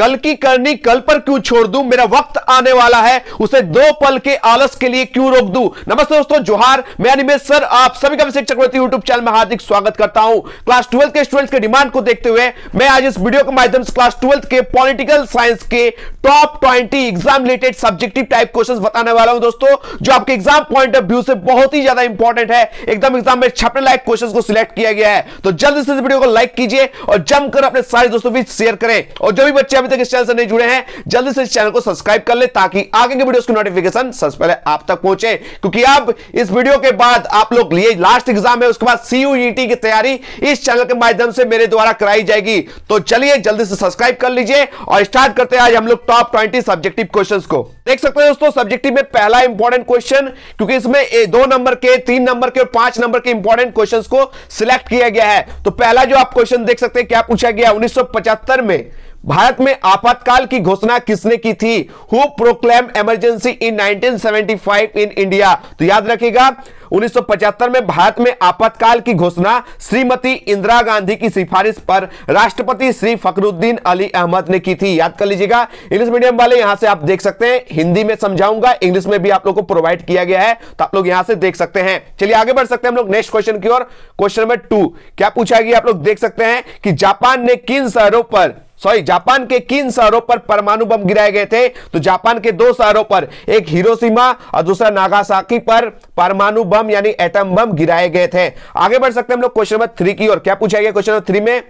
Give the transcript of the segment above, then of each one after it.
कल की करनी कल पर क्यों छोड़ दूं मेरा वक्त आने वाला है उसे दो पल के आलस के लिए क्यों रोक दूं नमस्ते दोस्तों जोहार मैं अनिमेश सर आप सभी का विशेष चक्रवर्ती यूट्यूब चैनल में हार्दिक स्वागत करता हूं क्लास ट्वेल्थ के स्टूडेंट्स के डिमांड को देखते हुए मैं आज इस वीडियो के माध्यम से क्लास ट्वेल्थ के पॉलिटिकल साइंस के top twenty exam related subjective type question बताने वाला हूं दोस्तों जो आपके एग्जाम पॉइंट ऑफ व्यू से बहुत ही ज्यादा इंपॉर्टेंट है एकदम एग्जाम में छपने लायक क्वेश्चन को सिलेक्ट किया गया है तो जल्द से इस वीडियो को लाइक कीजिए और जमकर अपने सारे दोस्तों भी शेयर करें और जो भी बच्चे अभी अभी तक इस चैनल से नहीं जुड़े हैं जल्दी से इस चैनल को सब्सक्राइब कर ले ताकि आगे की वीडियो की नोटिफिकेशन सबसे पहले आप तक पहुंचे क्योंकि अब इस वीडियो के बाद आप लोग लिए लास्ट एग्जाम है उसके बाद सीयूईटी e की तैयारी इस चैनल के माध्यम से मेरे द्वारा कराई जाएगी तो चलिए जल्दी से सब्सक्राइब कर लीजिए और स्टार्ट करते हैं आज हम लोग टॉप ट्वेंटी सब्जेक्टिव क्वेश्चन को देख सकते हैं दोस्तों सब्जेक्टिव में पहला इंपॉर्टेंट क्वेश्चन क्योंकि इसमें दो नंबर के तीन नंबर के और पांच नंबर के इंपॉर्टेंट क्वेश्चंस को सिलेक्ट किया गया है तो पहला जो आप क्वेश्चन देख सकते हैं क्या पूछा गया 1975 में भारत में आपातकाल की घोषणा किसने की थी who proclaim emergency in 1975 in India तो याद रखिएगा 1975 में भारत में आपातकाल की घोषणा श्रीमती इंदिरा गांधी की सिफारिश पर राष्ट्रपति श्री फकरुद्दीन अली अहमद ने की थी याद कर लीजिएगा इंग्लिश मीडियम वाले यहां से आप देख सकते हैं हिंदी में समझाऊंगा इंग्लिश में भी आप लोग को प्रोवाइड किया गया है तो आप लोग यहां से देख सकते हैं चलिए आगे बढ़ सकते हैं हम लोग नेक्स्ट क्वेश्चन की ओर क्वेश्चन नंबर टू क्या पूछा गया आप लोग देख सकते हैं कि जापान ने किन शहरों पर सॉरी जापान के किन शहरों पर परमाणु बम गिराए गए थे तो जापान के दो शहरों पर एक हिरोशिमा और दूसरा नागासाकी पर परमाणु बम यानी एटम बम गिराए गए थे आगे बढ़ सकते हैं हम लोग क्वेश्चन नंबर थ्री की और क्या पूछा गया क्वेश्चन नंबर थ्री में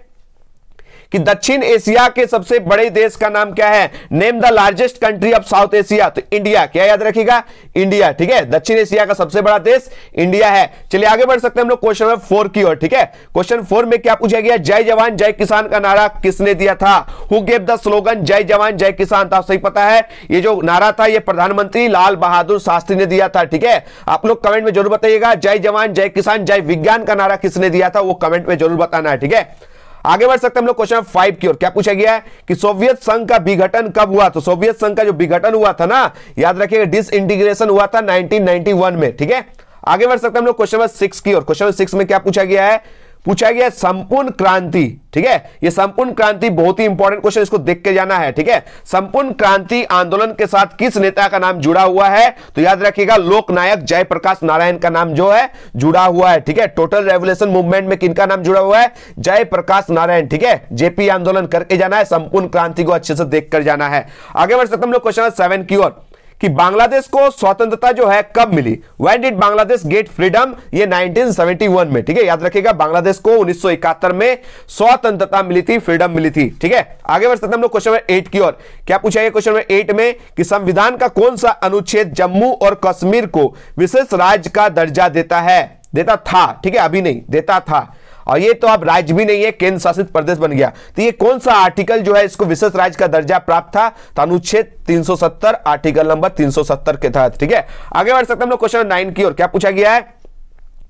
कि दक्षिण एशिया के सबसे बड़े देश का नाम क्या है name the largest country of South Asia तो इंडिया क्या याद रखिएगा इंडिया ठीक है दक्षिण एशिया का सबसे बड़ा देश इंडिया है चलिए आगे बढ़ सकते हैं हम लोग क्वेश्चन नंबर फोर की ओर ठीक है क्वेश्चन फोर में क्या पूछा गया जय जवान जय किसान का नारा किसने दिया था हु गेव द स्लोगन जय जवान जय किसान था तो सही पता है ये जो नारा था ये प्रधानमंत्री लाल बहादुर शास्त्री ने दिया था ठीक है आप लोग कमेंट में जरूर बताइएगा जय जवान जय किसान जय विज्ञान का नारा किसने दिया था वो कमेंट में जरूर बताना है ठीक है आगे बढ़ सकते हैं हम लोग क्वेश्चन फाइव की ओर क्या पूछा गया है कि सोवियत संघ का विघटन कब हुआ तो सोवियत संघ का जो विघटन हुआ था ना याद रखिएगा डिसइंटीग्रेशन हुआ था 1991 में ठीक है आगे बढ़ सकते हैं हम लोग क्वेश्चन नंबर सिक्स की ओर क्वेश्चन नंबर सिक्स में क्या पूछा गया है पूछा गया संपूर्ण क्रांति ठीक है ये संपूर्ण क्रांति बहुत ही इंपॉर्टेंट क्वेश्चन इसको देख के जाना है ठीक है संपूर्ण क्रांति आंदोलन के साथ किस नेता का नाम जुड़ा हुआ है तो याद रखिएगा लोकनायक जयप्रकाश नारायण का नाम जो है जुड़ा हुआ है ठीक है टोटल रेवोल्यूशन मूवमेंट में किनका नाम जुड़ा हुआ है जयप्रकाश नारायण ठीक है जेपी आंदोलन करके जाना है संपूर्ण क्रांति को अच्छे से देख कर जाना है आगे बढ़ सकते हम लोग क्वेश्चन सेवन की ओर कि बांग्लादेश को स्वतंत्रता जो है कब मिली when did Bangladesh get freedom ये 1971 में ठीक है याद रखिएगा बांग्लादेश को 1971 में स्वतंत्रता मिली थी फ्रीडम मिली थी ठीक है आगे बढ़ सकते हम लोग क्वेश्चन एट की ओर क्या पूछा गया क्वेश्चन नंबर एट में कि संविधान का कौन सा अनुच्छेद जम्मू और कश्मीर को विशेष राज्य का दर्जा देता है देता था ठीक है अभी नहीं देता था और ये तो अब राज्य भी नहीं है केंद्र शासित प्रदेश बन गया तो ये कौन सा आर्टिकल जो है इसको विशेष राज्य का दर्जा प्राप्त था तो अनुच्छेद 370 आर्टिकल नंबर 370 के तहत ठीक है आगे बढ़ सकते हम लोग क्वेश्चन नाइन की ओर क्या पूछा गया है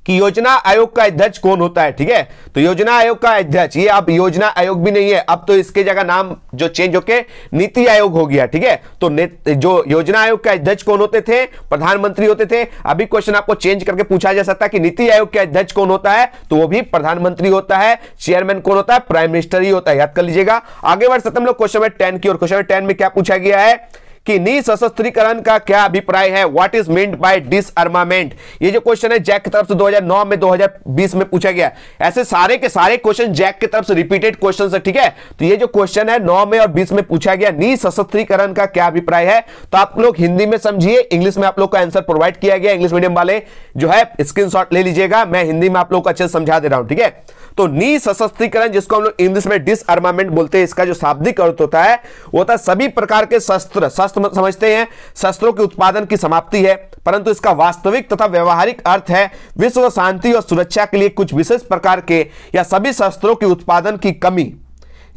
कि योजना आयोग का अध्यक्ष कौन होता है ठीक है तो योजना आयोग का अध्यक्ष ये अब योजना आयोग भी नहीं है अब तो इसके जगह नाम जो चेंज होके नीति आयोग हो गया ठीक है तो जो योजना आयोग के अध्यक्ष कौन होते थे प्रधानमंत्री होते थे अभी क्वेश्चन आपको चेंज करके पूछा जा सकता है कि नीति आयोग का अध्यक्ष कौन होता है तो वो भी प्रधानमंत्री होता है चेयरमैन कौन होता है प्राइम मिनिस्टर ही होता है याद कर लीजिएगा आगे बढ़ सकते हम लोग क्वेश्चन नंबर टेन की और क्वेश्चन टेन में क्या पूछा गया है कि निशस्त्रीकरण का क्या अभिप्राय है what is mean by disarmament ये जो क्वेश्चन है जैक की तरफ से 2009 में 2020 में पूछा गया ऐसे सारे के सारे क्वेश्चन जैक की तरफ से रिपीटेड क्वेश्चन है ठीक है तो ये जो क्वेश्चन है नौ में और बीस में पूछा गया निशस्त्रीकरण का क्या अभिप्राय है तो आप लोग हिंदी में समझिए इंग्लिश में आप लोग का आंसर प्रोवाइड किया गया इंग्लिश मीडियम वाले जो है स्क्रीन ले लीजिएगा मैं हिंदी में आप लोग को अच्छे से समझा दे रहा हूं ठीक है तो नी सशस्त्रीकरण जिसको हम लोग इंग्लिश में डिसअर्मामेंट बोलते हैं इसका जो शाब्दिक अर्थ होता है वो होता है सभी प्रकार के शस्त्र शस्त्र समझते हैं शस्त्रों के उत्पादन की समाप्ति है परंतु इसका वास्तविक तथा व्यवहारिक अर्थ है विश्व शांति और सुरक्षा के लिए कुछ विशेष प्रकार के या सभी शस्त्रों के उत्पादन की कमी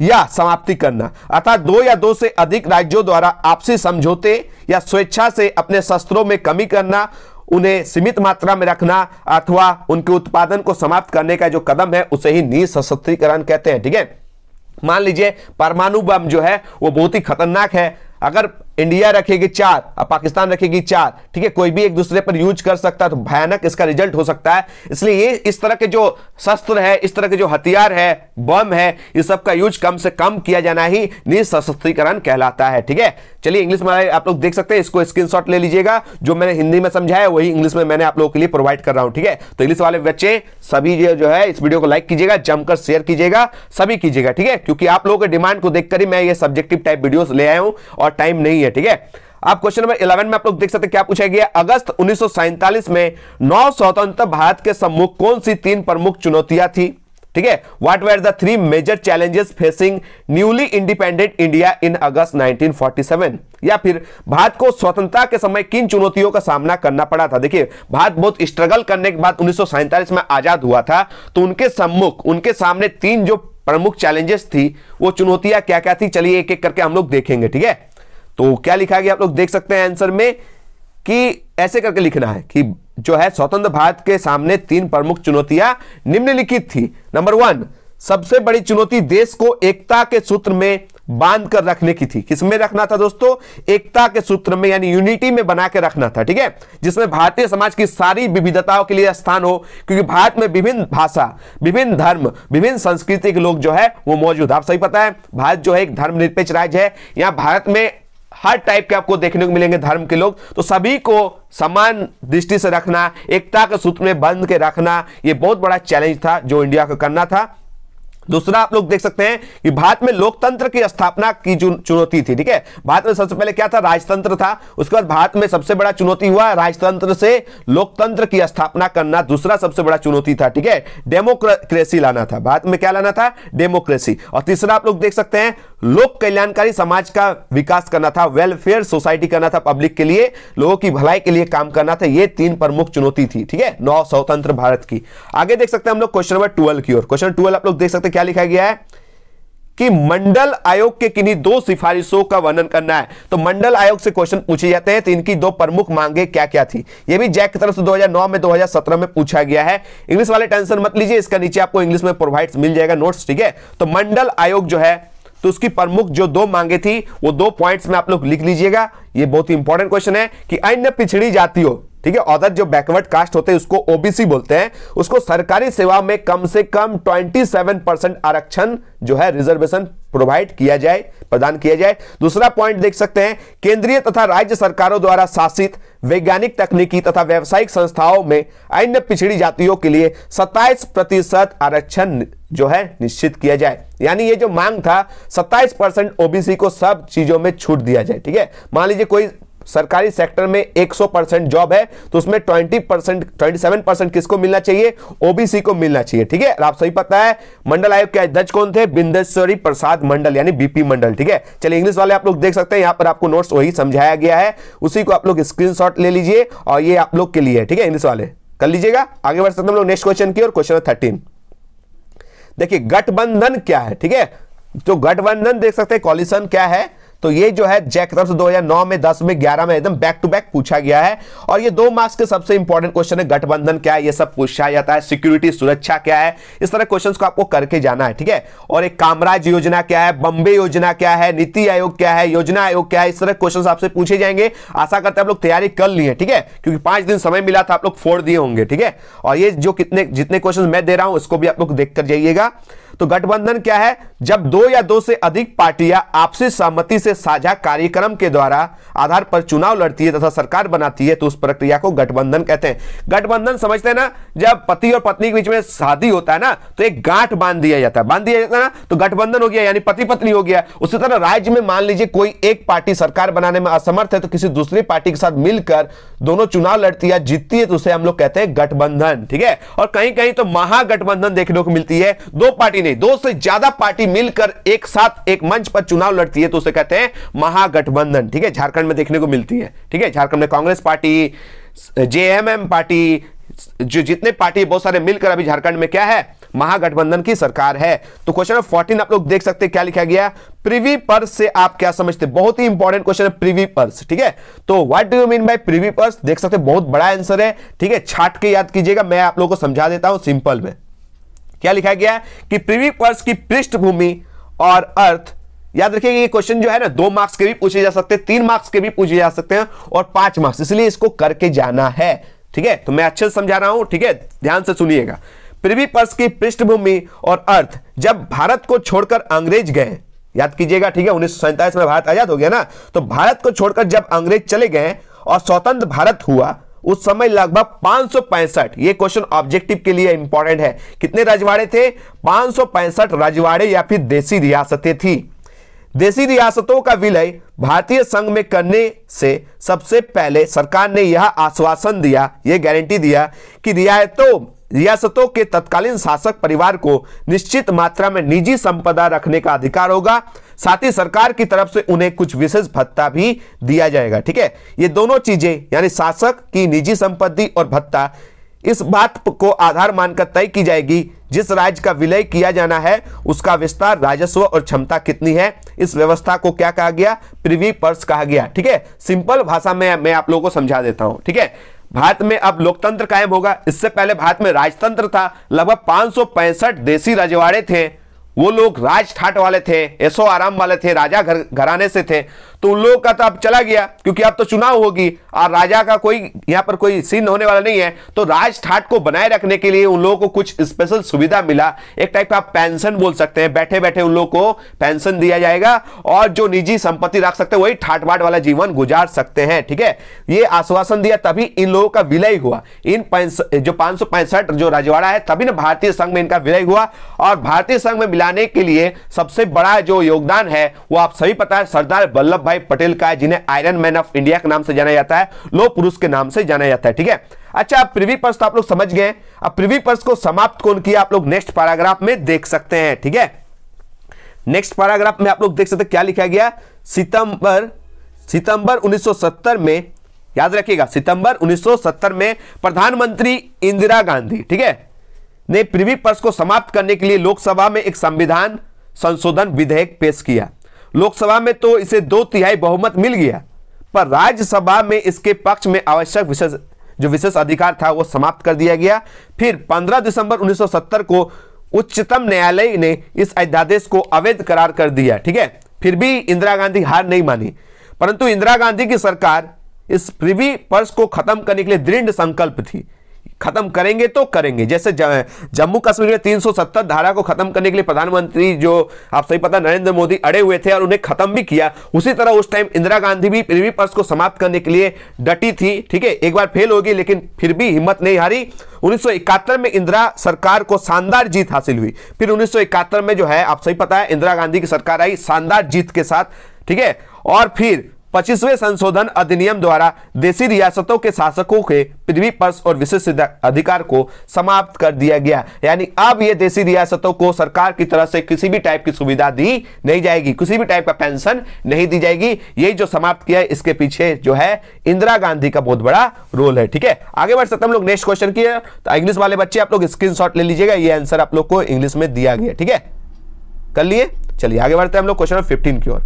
या समाप्ति करना अर्थात दो या दो से अधिक राज्यों द्वारा आपसी समझौते या स्वेच्छा से अपने शस्त्रों में कमी करना उन्हें सीमित मात्रा में रखना अथवा उनके उत्पादन को समाप्त करने का जो कदम है उसे ही सशस्त्रीकरण कहते हैं ठीक है मान लीजिए परमाणु बम जो है वो बहुत ही खतरनाक है अगर इंडिया रखेगी चार और पाकिस्तान रखेगी चार ठीक है कोई भी एक दूसरे पर यूज कर सकता है तो भयानक इसका रिजल्ट हो सकता है इसलिए ये इस तरह के जो शस्त्र है इस तरह के जो हथियार है बम है इस सब का यूज कम से कम किया जाना ही निशस्त्रीकरण कहलाता है ठीक है चलिए इंग्लिश में आप लोग देख सकते हैं इसको स्क्रीन ले लीजिएगा जो मैंने हिंदी में समझाया वही इंग्लिश में मैंने आप लोगों के लिए प्रोवाइड कर रहा हूं ठीक है तो इंग्लिश वाले बच्चे सभी जो है इस वीडियो को लाइक कीजिएगा जमकर शेयर कीजिएगा सभी कीजिएगा ठीक है क्योंकि आप लोगों के डिमांड को देखकर ही मैं ये सब्जेक्टिव टाइप वीडियो ले आया हूं और टाइम नहीं है ठीक है आप क्वेश्चन नंबर 11 में आप लोग देख सकते हैं क्या पूछा गया अगस्त उन्नीस में नौ स्वतंत्र भारत के सम्मुख कौन सी तीन प्रमुख चुनौतियां थी ठीक है what were the three major challenges facing newly independent India in August 1947 या फिर भारत को स्वतंत्रता के समय किन चुनौतियों का सामना करना पड़ा था देखिए भारत बहुत स्ट्रगल करने के बाद उन्नीस में आजाद हुआ था तो उनके सम्मुख उनके सामने तीन जो प्रमुख चैलेंजेस थी वो चुनौतियां क्या क्या थी चलिए एक एक करके हम लोग देखेंगे ठीक है तो क्या लिखा गया आप लोग देख सकते हैं आंसर में कि ऐसे करके लिखना है कि जो है स्वतंत्र भारत के सामने तीन प्रमुख चुनौतियां निम्नलिखित थी नंबर वन सबसे बड़ी चुनौती देश को एकता के सूत्र में बांध कर रखने की थी किसमें रखना था दोस्तों एकता के सूत्र में यानी यूनिटी में बना के रखना था ठीक है जिसमें भारतीय समाज की सारी विविधताओं के लिए स्थान हो क्योंकि भारत में विभिन्न भाषा विभिन्न धर्म विभिन्न संस्कृति के लोग जो है वो मौजूद आप सही पता है भारत जो है एक धर्मनिरपेक्ष राज्य है यहाँ भारत में हर टाइप के आपको देखने को मिलेंगे धर्म के लोग तो सभी को समान दृष्टि से रखना एकता के सूत्र में बंध के रखना यह बहुत बड़ा चैलेंज था जो इंडिया को करना था दूसरा आप लोग देख सकते हैं कि भारत में लोकतंत्र की स्थापना की चुनौती थी ठीक है भारत में सबसे पहले क्या था राजतंत्र था उसके बाद भारत में सबसे बड़ा चुनौती हुआ राजतंत्र से लोकतंत्र की स्थापना करना दूसरा सबसे बड़ा चुनौती था ठीक है डेमोक्रेसी लाना था भारत में क्या लाना था डेमोक्रेसी और तीसरा आप लोग देख सकते हैं लोक कल्याणकारी समाज का विकास करना था वेलफेयर सोसाइटी करना था पब्लिक के लिए लोगों की भलाई के लिए काम करना था ये तीन प्रमुख चुनौती थी ठीक है नौ स्वतंत्र भारत की आगे देख सकते हैं हम लोग क्वेश्चन नंबर ट्वेल्व की ओर क्वेश्चन ट्वेल्व आप लोग देख सकते हैं क्या लिखा गया है कि मंडल आयोग के किन्हीं दो सिफारिशों का वर्णन करना है तो मंडल आयोग से क्वेश्चन पूछे जाते हैं तो इनकी दो प्रमुख मांगे क्या क्या थी यह भी जैक की तरफ से 2009 में 2017 में पूछा गया है इंग्लिश वाले टेंशन मत लीजिए इसका नीचे आपको इंग्लिश में प्रोवाइड मिल जाएगा नोट्स ठीक है तो मंडल आयोग जो है तो उसकी प्रमुख जो दो मांगे थी वो दो पॉइंट्स में आप लोग लिख लीजिएगा ये बहुत ही इंपॉर्टेंट क्वेश्चन है कि अन्य पिछड़ी जातियों ठीक है अदर जो बैकवर्ड कास्ट होते हैं उसको ओबीसी बोलते हैं उसको सरकारी सेवा में कम से कम 27 परसेंट आरक्षण जो है रिजर्वेशन प्रोवाइड किया जाए प्रदान किया जाए दूसरा पॉइंट देख सकते हैं केंद्रीय तथा राज्य सरकारों द्वारा शासित वैज्ञानिक तकनीकी तथा व्यावसायिक संस्थाओं में अन्य पिछड़ी जातियों के लिए सत्ताईस प्रतिशत आरक्षण जो है निश्चित किया जाए यानी ये जो मांग था सत्ताईस परसेंट ओबीसी को सब चीजों में छूट दिया जाए ठीक है मान लीजिए कोई सरकारी सेक्टर में 100 परसेंट जॉब है तो उसमें 20 परसेंट ट्वेंटी परसेंट किसको मिलना चाहिए ओबीसी को मिलना चाहिए ठीक है आप सही पता है मंडल आयोग के अध्यक्ष कौन थे बिंदेश्वरी प्रसाद मंडल यानी बीपी मंडल ठीक है चलिए इंग्लिश वाले आप लोग देख सकते हैं यहां पर आपको नोट्स वही समझाया गया है उसी को आप लोग स्क्रीन ले लीजिए और ये आप लोग के लिए ठीक है इंग्लिश वाले कर लीजिएगा आगे बढ़ सकते हम लोग नेक्स्ट क्वेश्चन की और क्वेश्चन थर्टीन देखिए गठबंधन क्या है ठीक है तो गठबंधन देख सकते हैं कॉलिशन क्या है तो ये जो है जैक तरफ से 2009 में 10 में 11 में एकदम बैक टू बैक पूछा गया है और ये दो मार्क्स के सबसे इंपॉर्टेंट क्वेश्चन है गठबंधन क्या है ये सब पूछा जाता है सिक्योरिटी सुरक्षा क्या है इस तरह क्वेश्चन को आपको करके जाना है ठीक है और एक कामराज योजना क्या है बॉम्बे योजना क्या है नीति आयोग क्या है योजना आयोग क्या है इस तरह क्वेश्चन आपसे पूछे जाएंगे आशा करते हैं आप लोग तैयारी कर ली है ठीक है क्योंकि पांच दिन समय मिला था आप लोग फोड़ दिए होंगे ठीक है और ये जो कितने जितने क्वेश्चन मैं दे रहा हूं उसको भी आप लोग देख कर जाइएगा तो गठबंधन क्या है जब दो या दो से अधिक पार्टियां आपसी सहमति से साझा कार्यक्रम के द्वारा आधार पर चुनाव लड़ती है तथा सरकार बनाती है तो उस प्रक्रिया को गठबंधन कहते हैं गठबंधन समझते हैं ना जब पति और पत्नी के बीच में शादी होता है ना तो एक गांठ बांध दिया जाता है बांध दिया जाता है ना तो गठबंधन हो गया यानी पति पत्नी हो गया उसी तरह राज्य में मान लीजिए कोई एक पार्टी सरकार बनाने में असमर्थ है तो किसी दूसरी पार्टी के साथ मिलकर दोनों चुनाव लड़ती है जीतती है तो उसे हम लोग कहते हैं गठबंधन ठीक है और कहीं कहीं तो महागठबंधन देखने को मिलती है दो पार्टी ही नहीं दो से ज्यादा पार्टी मिलकर एक साथ एक मंच पर चुनाव लड़ती है तो उसे कहते हैं महागठबंधन ठीक है झारखंड में देखने को मिलती है ठीक है झारखंड में कांग्रेस पार्टी जेएमएम पार्टी जो जितने पार्टी बहुत सारे मिलकर अभी झारखंड में क्या है महागठबंधन की सरकार है तो क्वेश्चन नंबर फोर्टीन आप लोग देख सकते हैं क्या लिखा गया प्रीवी पर्स से आप क्या समझते हैं बहुत ही इंपॉर्टेंट क्वेश्चन है प्रीवी पर्स ठीक है तो what do you mean by privy purse देख सकते हैं बहुत बड़ा आंसर है ठीक है छाट के याद कीजिएगा मैं आप लोगों को समझा देता हूं सिंपल में क्या लिखा गया कि पृथ्वी पर्स की पृष्ठभूमि और अर्थ याद रखिएगा ये क्वेश्चन जो है ना दो मार्क्स के भी पूछे जा सकते हैं तीन मार्क्स के भी पूछे जा सकते हैं और पांच मार्क्स इसलिए इसको करके जाना है ठीक है तो मैं अच्छे से समझा रहा हूं ठीक है ध्यान से सुनिएगा पृथ्वी पर्स की पृष्ठभूमि और अर्थ जब भारत को छोड़कर अंग्रेज गए याद कीजिएगा ठीक है उन्नीस में भारत आजाद हो गया ना तो भारत को छोड़कर जब अंग्रेज चले गए और स्वतंत्र भारत हुआ उस समय लगभग पांच ये क्वेश्चन ऑब्जेक्टिव के लिए इंपॉर्टेंट है कितने रजवाड़े थे पांच रजवाड़े या फिर देसी रियासतें थी देसी रियासतों का विलय भारतीय संघ में करने से सबसे पहले सरकार ने यह आश्वासन दिया यह गारंटी दिया कि रियायतों रियासतों के तत्कालीन शासक परिवार को निश्चित मात्रा में निजी संपदा रखने का अधिकार होगा साथ ही सरकार की तरफ से उन्हें कुछ विशेष भत्ता भी दिया जाएगा ठीक है ये दोनों चीजें यानी शासक की निजी संपत्ति और भत्ता इस बात को आधार मानकर तय की जाएगी जिस राज्य का विलय किया जाना है उसका विस्तार राजस्व और क्षमता कितनी है इस व्यवस्था को क्या कहा गया प्रिवी पर्स कहा गया ठीक है सिंपल भाषा में मैं आप लोगों को समझा देता हूं ठीक है भारत में अब लोकतंत्र कायम होगा इससे पहले भारत में राजतंत्र था लगभग पांच देसी रजवाड़े थे वो लोग राजठाट वाले थे एसो आराम वाले थे राजा घर घराने से थे तो उन लोगों का तो अब चला गया क्योंकि अब तो चुनाव होगी और राजा का कोई यहां पर कोई सीन होने वाला नहीं है तो राज ठाट को बनाए रखने के लिए उन लोगों को कुछ स्पेशल सुविधा मिला एक टाइप का पेंशन बोल सकते हैं बैठे बैठे उन लोगों को पेंशन दिया जाएगा और जो निजी संपत्ति रख सकते हैं वही ठाटवाट वाला जीवन गुजार सकते हैं ठीक है ये आश्वासन दिया तभी इन लोगों का विलय हुआ इन जो पांच जो राजवाड़ा है तभी ना भारतीय संघ में इनका विलय हुआ और भारतीय संघ में मिलाने के लिए सबसे बड़ा जो योगदान है वो आप सभी पता है सरदार वल्लभ भाई पटेल का है जिन्हें आयरन मैन ऑफ इंडिया के नाम से जाना जाता है लोह पुरुष के नाम से जाना जाता है ठीक है अच्छा अब प्रीवी पर्स तो आप लोग समझ गए अब प्रीवी पर्स को समाप्त कौन किया आप लोग नेक्स्ट पैराग्राफ में देख सकते हैं ठीक है नेक्स्ट पैराग्राफ में आप लोग देख सकते क्या लिखा गया सितंबर सितंबर 1970 में याद रखिएगा सितंबर 1970 में प्रधानमंत्री इंदिरा गांधी ठीक है ने प्रीवी पर्स को समाप्त करने के लिए लोकसभा में एक संविधान संशोधन विधेयक पेश किया लोकसभा में तो इसे दो तिहाई बहुमत मिल गया पर राज्यसभा में इसके पक्ष में आवश्यक विशेष जो विशेष अधिकार था वो समाप्त कर दिया गया फिर 15 दिसंबर 1970 को उच्चतम न्यायालय ने इस अध्यादेश को अवैध करार कर दिया ठीक है फिर भी इंदिरा गांधी हार नहीं मानी परंतु इंदिरा गांधी की सरकार इस प्रिवी पर्स को खत्म करने के लिए दृढ़ संकल्प थी खत्म करेंगे तो करेंगे जैसे जम्मू कश्मीर में तीन धारा को खत्म करने के लिए प्रधानमंत्री जो आप सही पता नरेंद्र मोदी अड़े हुए थे और उन्हें खत्म भी किया उसी तरह उस टाइम इंदिरा गांधी भी प्रीवी पर्स को समाप्त करने के लिए डटी थी ठीक है एक बार फेल होगी लेकिन फिर भी हिम्मत नहीं हारी उन्नीस में इंदिरा सरकार को शानदार जीत हासिल हुई फिर उन्नीस में जो है आप सही पता है इंदिरा गांधी की सरकार आई शानदार जीत के साथ ठीक है और फिर पच्चीसवें संशोधन अधिनियम द्वारा देशी रियासतों के शासकों के पृथ्वी पर्स और विशेष अधिकार को समाप्त कर दिया गया यानी अब ये देशी रियासतों को सरकार की तरफ से किसी भी टाइप की सुविधा दी नहीं जाएगी किसी भी टाइप का पेंशन नहीं दी जाएगी यही जो समाप्त किया है इसके पीछे जो है इंदिरा गांधी का बहुत बड़ा रोल है ठीक है आगे बढ़ सकते हम लोग नेक्स्ट क्वेश्चन की तो इंग्लिश वाले बच्चे आप लोग स्क्रीन ले लीजिएगा ये आंसर आप लोग को इंग्लिश में दिया गया ठीक है कर लिए चलिए आगे बढ़ते हैं हम लोग क्वेश्चन फिफ्टीन की ओर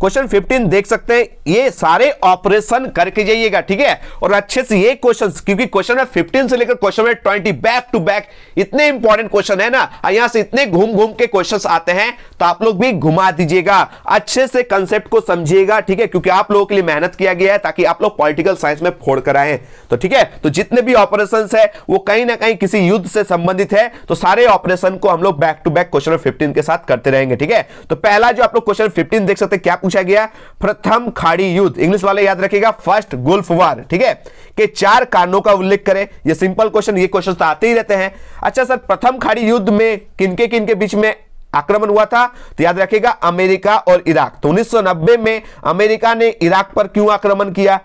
क्वेश्चन 15 देख सकते हैं ये सारे ऑपरेशन करके जाइएगा ठीक है और अच्छे से ये क्वेश्चन क्योंकि क्वेश्चन में 15 से लेकर क्वेश्चन में 20 बैक टू बैक इतने इंपॉर्टेंट क्वेश्चन है ना यहां से इतने घूम घूम के क्वेश्चन आते हैं तो आप लोग भी घुमा दीजिएगा अच्छे से कंसेप्ट को समझिएगा ठीक है क्योंकि आप लोगों के लिए मेहनत किया गया है ताकि आप लोग पॉलिटिकल साइंस में फोड़ कर आए तो ठीक है तो जितने भी ऑपरेशन है वो कहीं ना कहीं किसी युद्ध से संबंधित है तो सारे ऑपरेशन को हम लोग back to back question fifteen के साथ करते रहेंगे ठीक है तो पहला जो आप लोग क्वेश्चन फिफ्टीन देख सकते हैं क्या पूछा गया प्रथम खाड़ी युद्ध इंग्लिश वाले याद रखेगा फर्स्ट गोल्फ वार ठीक है के चार कारणों का उल्लेख करें ये सिंपल क्वेश्चन ये क्वेश्चन तो आते ही रहते हैं अच्छा सर प्रथम खाड़ी युद्ध में किनके किनके बीच में आक्रमण हुआ था तो याद रखेगा अमेरिका और इराक तो 1990 में अमेरिका ने इराक पर क्यों आक्रमण किया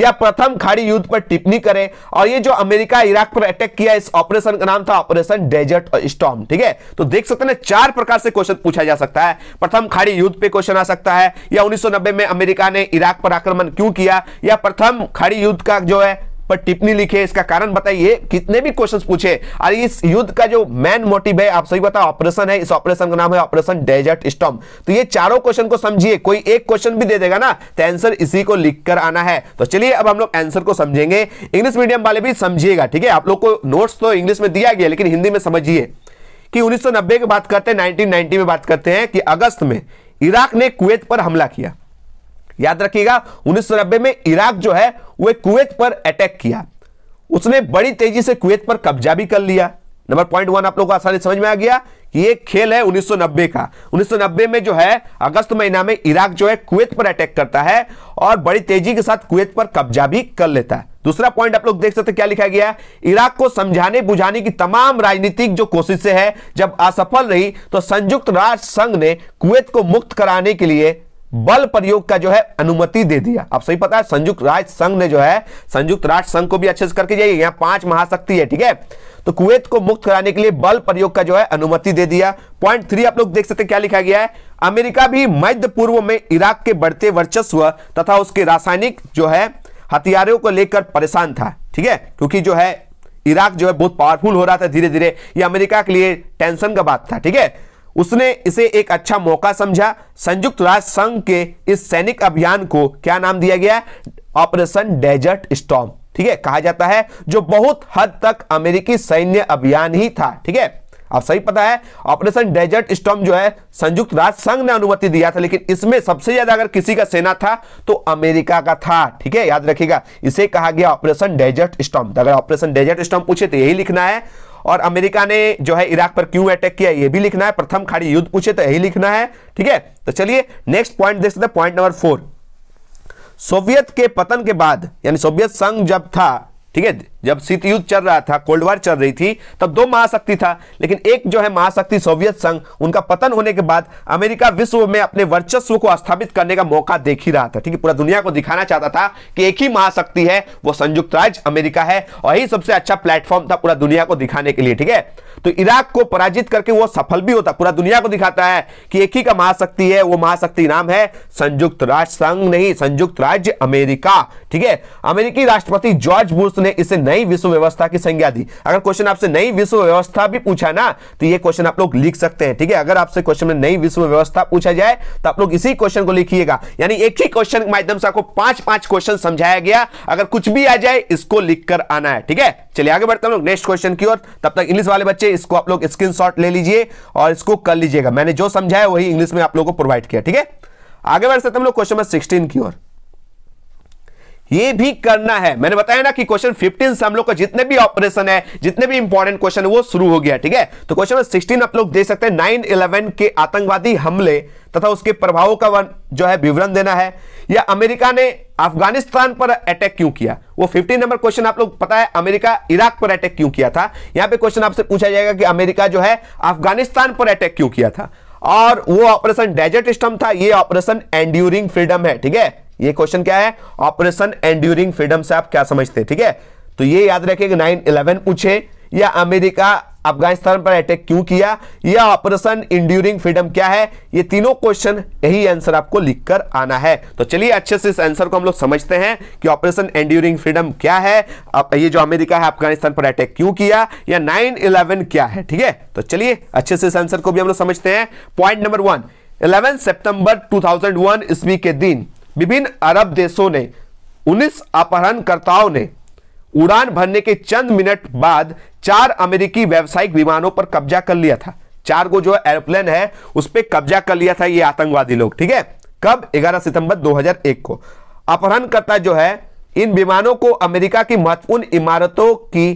या प्रथम खाड़ी युद्ध पर टिप्पणी करें और ये जो अमेरिका इराक पर अटैक किया इस ऑपरेशन का नाम था ऑपरेशन डेजर्ट स्टॉम ठीक है तो देख सकते हैं चार प्रकार से क्वेश्चन पूछा जा सकता है प्रथम खाड़ी युद्ध पे क्वेश्चन आ सकता है या 1990 में अमेरिका ने इराक पर आक्रमण क्यों किया या प्रथम खाड़ी युद्ध का जो है पर टिप्पणी लिखे इसका कारण बताइए कितने भी क्वेश्चन पूछे और इस युद्ध का जो मेन मोटिव है आप सही बताओ ऑपरेशन है इस ऑपरेशन का नाम है ऑपरेशन डेजर्ट स्टॉम तो ये चारों क्वेश्चन को समझिए कोई एक क्वेश्चन भी दे देगा ना तो आंसर इसी को लिख कर आना है तो चलिए अब हम लोग आंसर को समझेंगे इंग्लिश मीडियम वाले भी समझिएगा ठीक है आप लोग को नोट्स तो इंग्लिश में दिया गया लेकिन हिंदी में समझिए कि 1990 की बात करते हैं 1990 में बात करते हैं कि अगस्त में इराक ने कुवैत पर हमला किया याद रखिएगा उन्नीस में इराक जो है वह कुवैत पर अटैक किया उसने बड़ी तेजी से कुवैत पर कब्जा भी कर लिया नंबर पॉइंट वन आप लोगों को आसानी समझ में आ गया कि ये खेल है 1990 का 1990 में जो है अगस्त महीना में इराक जो है कुवैत पर अटैक करता है और बड़ी तेजी के साथ कुवैत पर कब्जा भी कर लेता है दूसरा पॉइंट आप लोग देख सकते क्या लिखा गया है इराक को समझाने बुझाने की तमाम राजनीतिक जो कोशिशें हैं जब असफल रही तो संयुक्त राष्ट्र संघ ने कुवैत को मुक्त कराने के लिए बल प्रयोग का जो है अनुमति दे दिया आप सही पता है संयुक्त राज्य संघ ने जो है संयुक्त राष्ट्र संघ को भी अच्छे से करके जाइए यहां पांच महाशक्ति है ठीक है तो कुवैत को मुक्त कराने के लिए बल प्रयोग का जो है अनुमति दे दिया पॉइंट थ्री आप लोग देख सकते हैं क्या लिखा गया है अमेरिका भी मध्य पूर्व में इराक के बढ़ते वर्चस्व तथा उसके रासायनिक जो है हथियारों को लेकर परेशान था ठीक है क्योंकि जो है इराक जो है बहुत पावरफुल हो रहा था धीरे धीरे ये अमेरिका के लिए टेंशन का बात था ठीक है उसने इसे एक अच्छा मौका समझा संयुक्त राष्ट्र संघ के इस सैनिक अभियान को क्या नाम दिया गया ऑपरेशन डेजर्ट स्टॉम ठीक है कहा जाता है जो बहुत हद तक अमेरिकी सैन्य अभियान ही था ठीक है आप सही पता है ऑपरेशन डेजर्ट स्टॉम जो है संयुक्त राष्ट्र संघ ने अनुमति दिया था लेकिन इसमें सबसे ज्यादा अगर किसी का सेना था तो अमेरिका का था ठीक है याद रखिएगा इसे कहा गया ऑपरेशन डेजर्ट स्टॉम तो अगर ऑपरेशन डेजर्ट स्टॉम पूछे तो यही लिखना है और अमेरिका ने जो है इराक पर क्यों अटैक किया ये भी लिखना है प्रथम खाड़ी युद्ध पूछे तो यही लिखना है ठीक है तो चलिए नेक्स्ट पॉइंट देख सकते पॉइंट नंबर फोर सोवियत के पतन के बाद यानी सोवियत संघ जब था ठीक है जब शीत युद्ध चल रहा था कोल्ड वॉर चल रही थी तब दो महाशक्ति था लेकिन एक जो है महाशक्ति सोवियत संघ उनका पतन होने के बाद अमेरिका विश्व में अपने वर्चस्व को स्थापित करने का मौका देख ही रहा था ठीक है पूरा दुनिया को दिखाना चाहता था कि एक ही महाशक्ति है वो संयुक्त राज्य अमेरिका है और यही सबसे अच्छा प्लेटफॉर्म था पूरा दुनिया को दिखाने के लिए ठीक है तो इराक को पराजित करके वो सफल भी होता पूरा दुनिया को दिखाता है कि एक ही का महाशक्ति है वो महाशक्ति नाम है संयुक्त राष्ट्र संघ नहीं संयुक्त राज्य अमेरिका ठीक है अमेरिकी राष्ट्रपति जॉर्ज बुश ने इसे नई विश्व व्यवस्था की संज्ञा दी अगर क्वेश्चन आपसे नई विश्व व्यवस्था भी पूछा ना तो ये क्वेश्चन आप लोग लिख सकते हैं ठीक है अगर आपसे क्वेश्चन में नई विश्व व्यवस्था पूछा जाए तो आप लोग इसी क्वेश्चन को लिखिएगा यानी एक ही क्वेश्चन के माध्यम से आपको पांच पांच क्वेश्चन समझाया गया अगर कुछ भी आ जाए इसको लिख कर आना है ठीक है चलिए आगे बढ़ते हम लोग नेक्स्ट क्वेश्चन की ओर तब तक इंग्लिश वाले बच्चे इसको आप लोग स्क्रीनशॉट ले लीजिए और इसको कर लीजिएगा मैंने जो समझाया वही इंग्लिश में आप लोगों को प्रोवाइड किया ठीक है आगे बढ़ सकते हम लोग क्वेश्चन नंबर सिक्सटीन की ओर ये भी करना है मैंने बताया ना कि क्वेश्चन 15 से हम लोग का जितने भी ऑपरेशन है जितने भी इंपॉर्टेंट क्वेश्चन है वो शुरू हो गया ठीक है तो क्वेश्चन नंबर 16 आप लोग दे सकते हैं नाइन इलेवन के आतंकवादी हमले तथा उसके प्रभावों का वन, जो है विवरण देना है या अमेरिका ने अफगानिस्तान पर अटैक क्यों किया वो 15 नंबर क्वेश्चन आप लोग पता है अमेरिका इराक पर अटैक क्यों किया था यहां पे क्वेश्चन आपसे पूछा जाएगा कि अमेरिका जो है अफगानिस्तान पर अटैक क्यों किया था और वो ऑपरेशन डेजर्ट स्टम था ये ऑपरेशन एंड्यूरिंग फ्रीडम है ठीक है ये क्वेश्चन क्या है ऑपरेशन एंड्यूरिंग फ्रीडम से आप क्या समझते हैं ठीक है तो ये याद रखिएगा नाइन इलेवन पूछे या अमेरिका अफगानिस्तान पर अटैक क्यों किया या ऑपरेशन इंड्यूरिंग फ्रीडम क्या है ये तीनों क्वेश्चन यही आंसर आपको लिखकर आना है तो चलिए अच्छे से इस आंसर को हम लोग समझते हैं कि ऑपरेशन एंड्यूरिंग फ्रीडम क्या है ये जो अमेरिका है अफगानिस्तान पर अटैक क्यों किया या 9/11 क्या है ठीक है तो चलिए अच्छे से इस आंसर को भी हम लोग समझते हैं point number one eleven September two thousand ईस्वी के दिन विभिन्न अरब देशों ने 19 अपहरणकर्ताओं ने उड़ान भरने के चंद मिनट बाद चार अमेरिकी व्यावसायिक विमानों पर कब्जा कर लिया था चार को जो एरोप्लेन है उस पर कब्जा कर लिया था ये आतंकवादी लोग ठीक है कब 11 सितंबर 2001 को अपहरणकर्ता जो है इन विमानों को अमेरिका की महत्वपूर्ण इमारतों की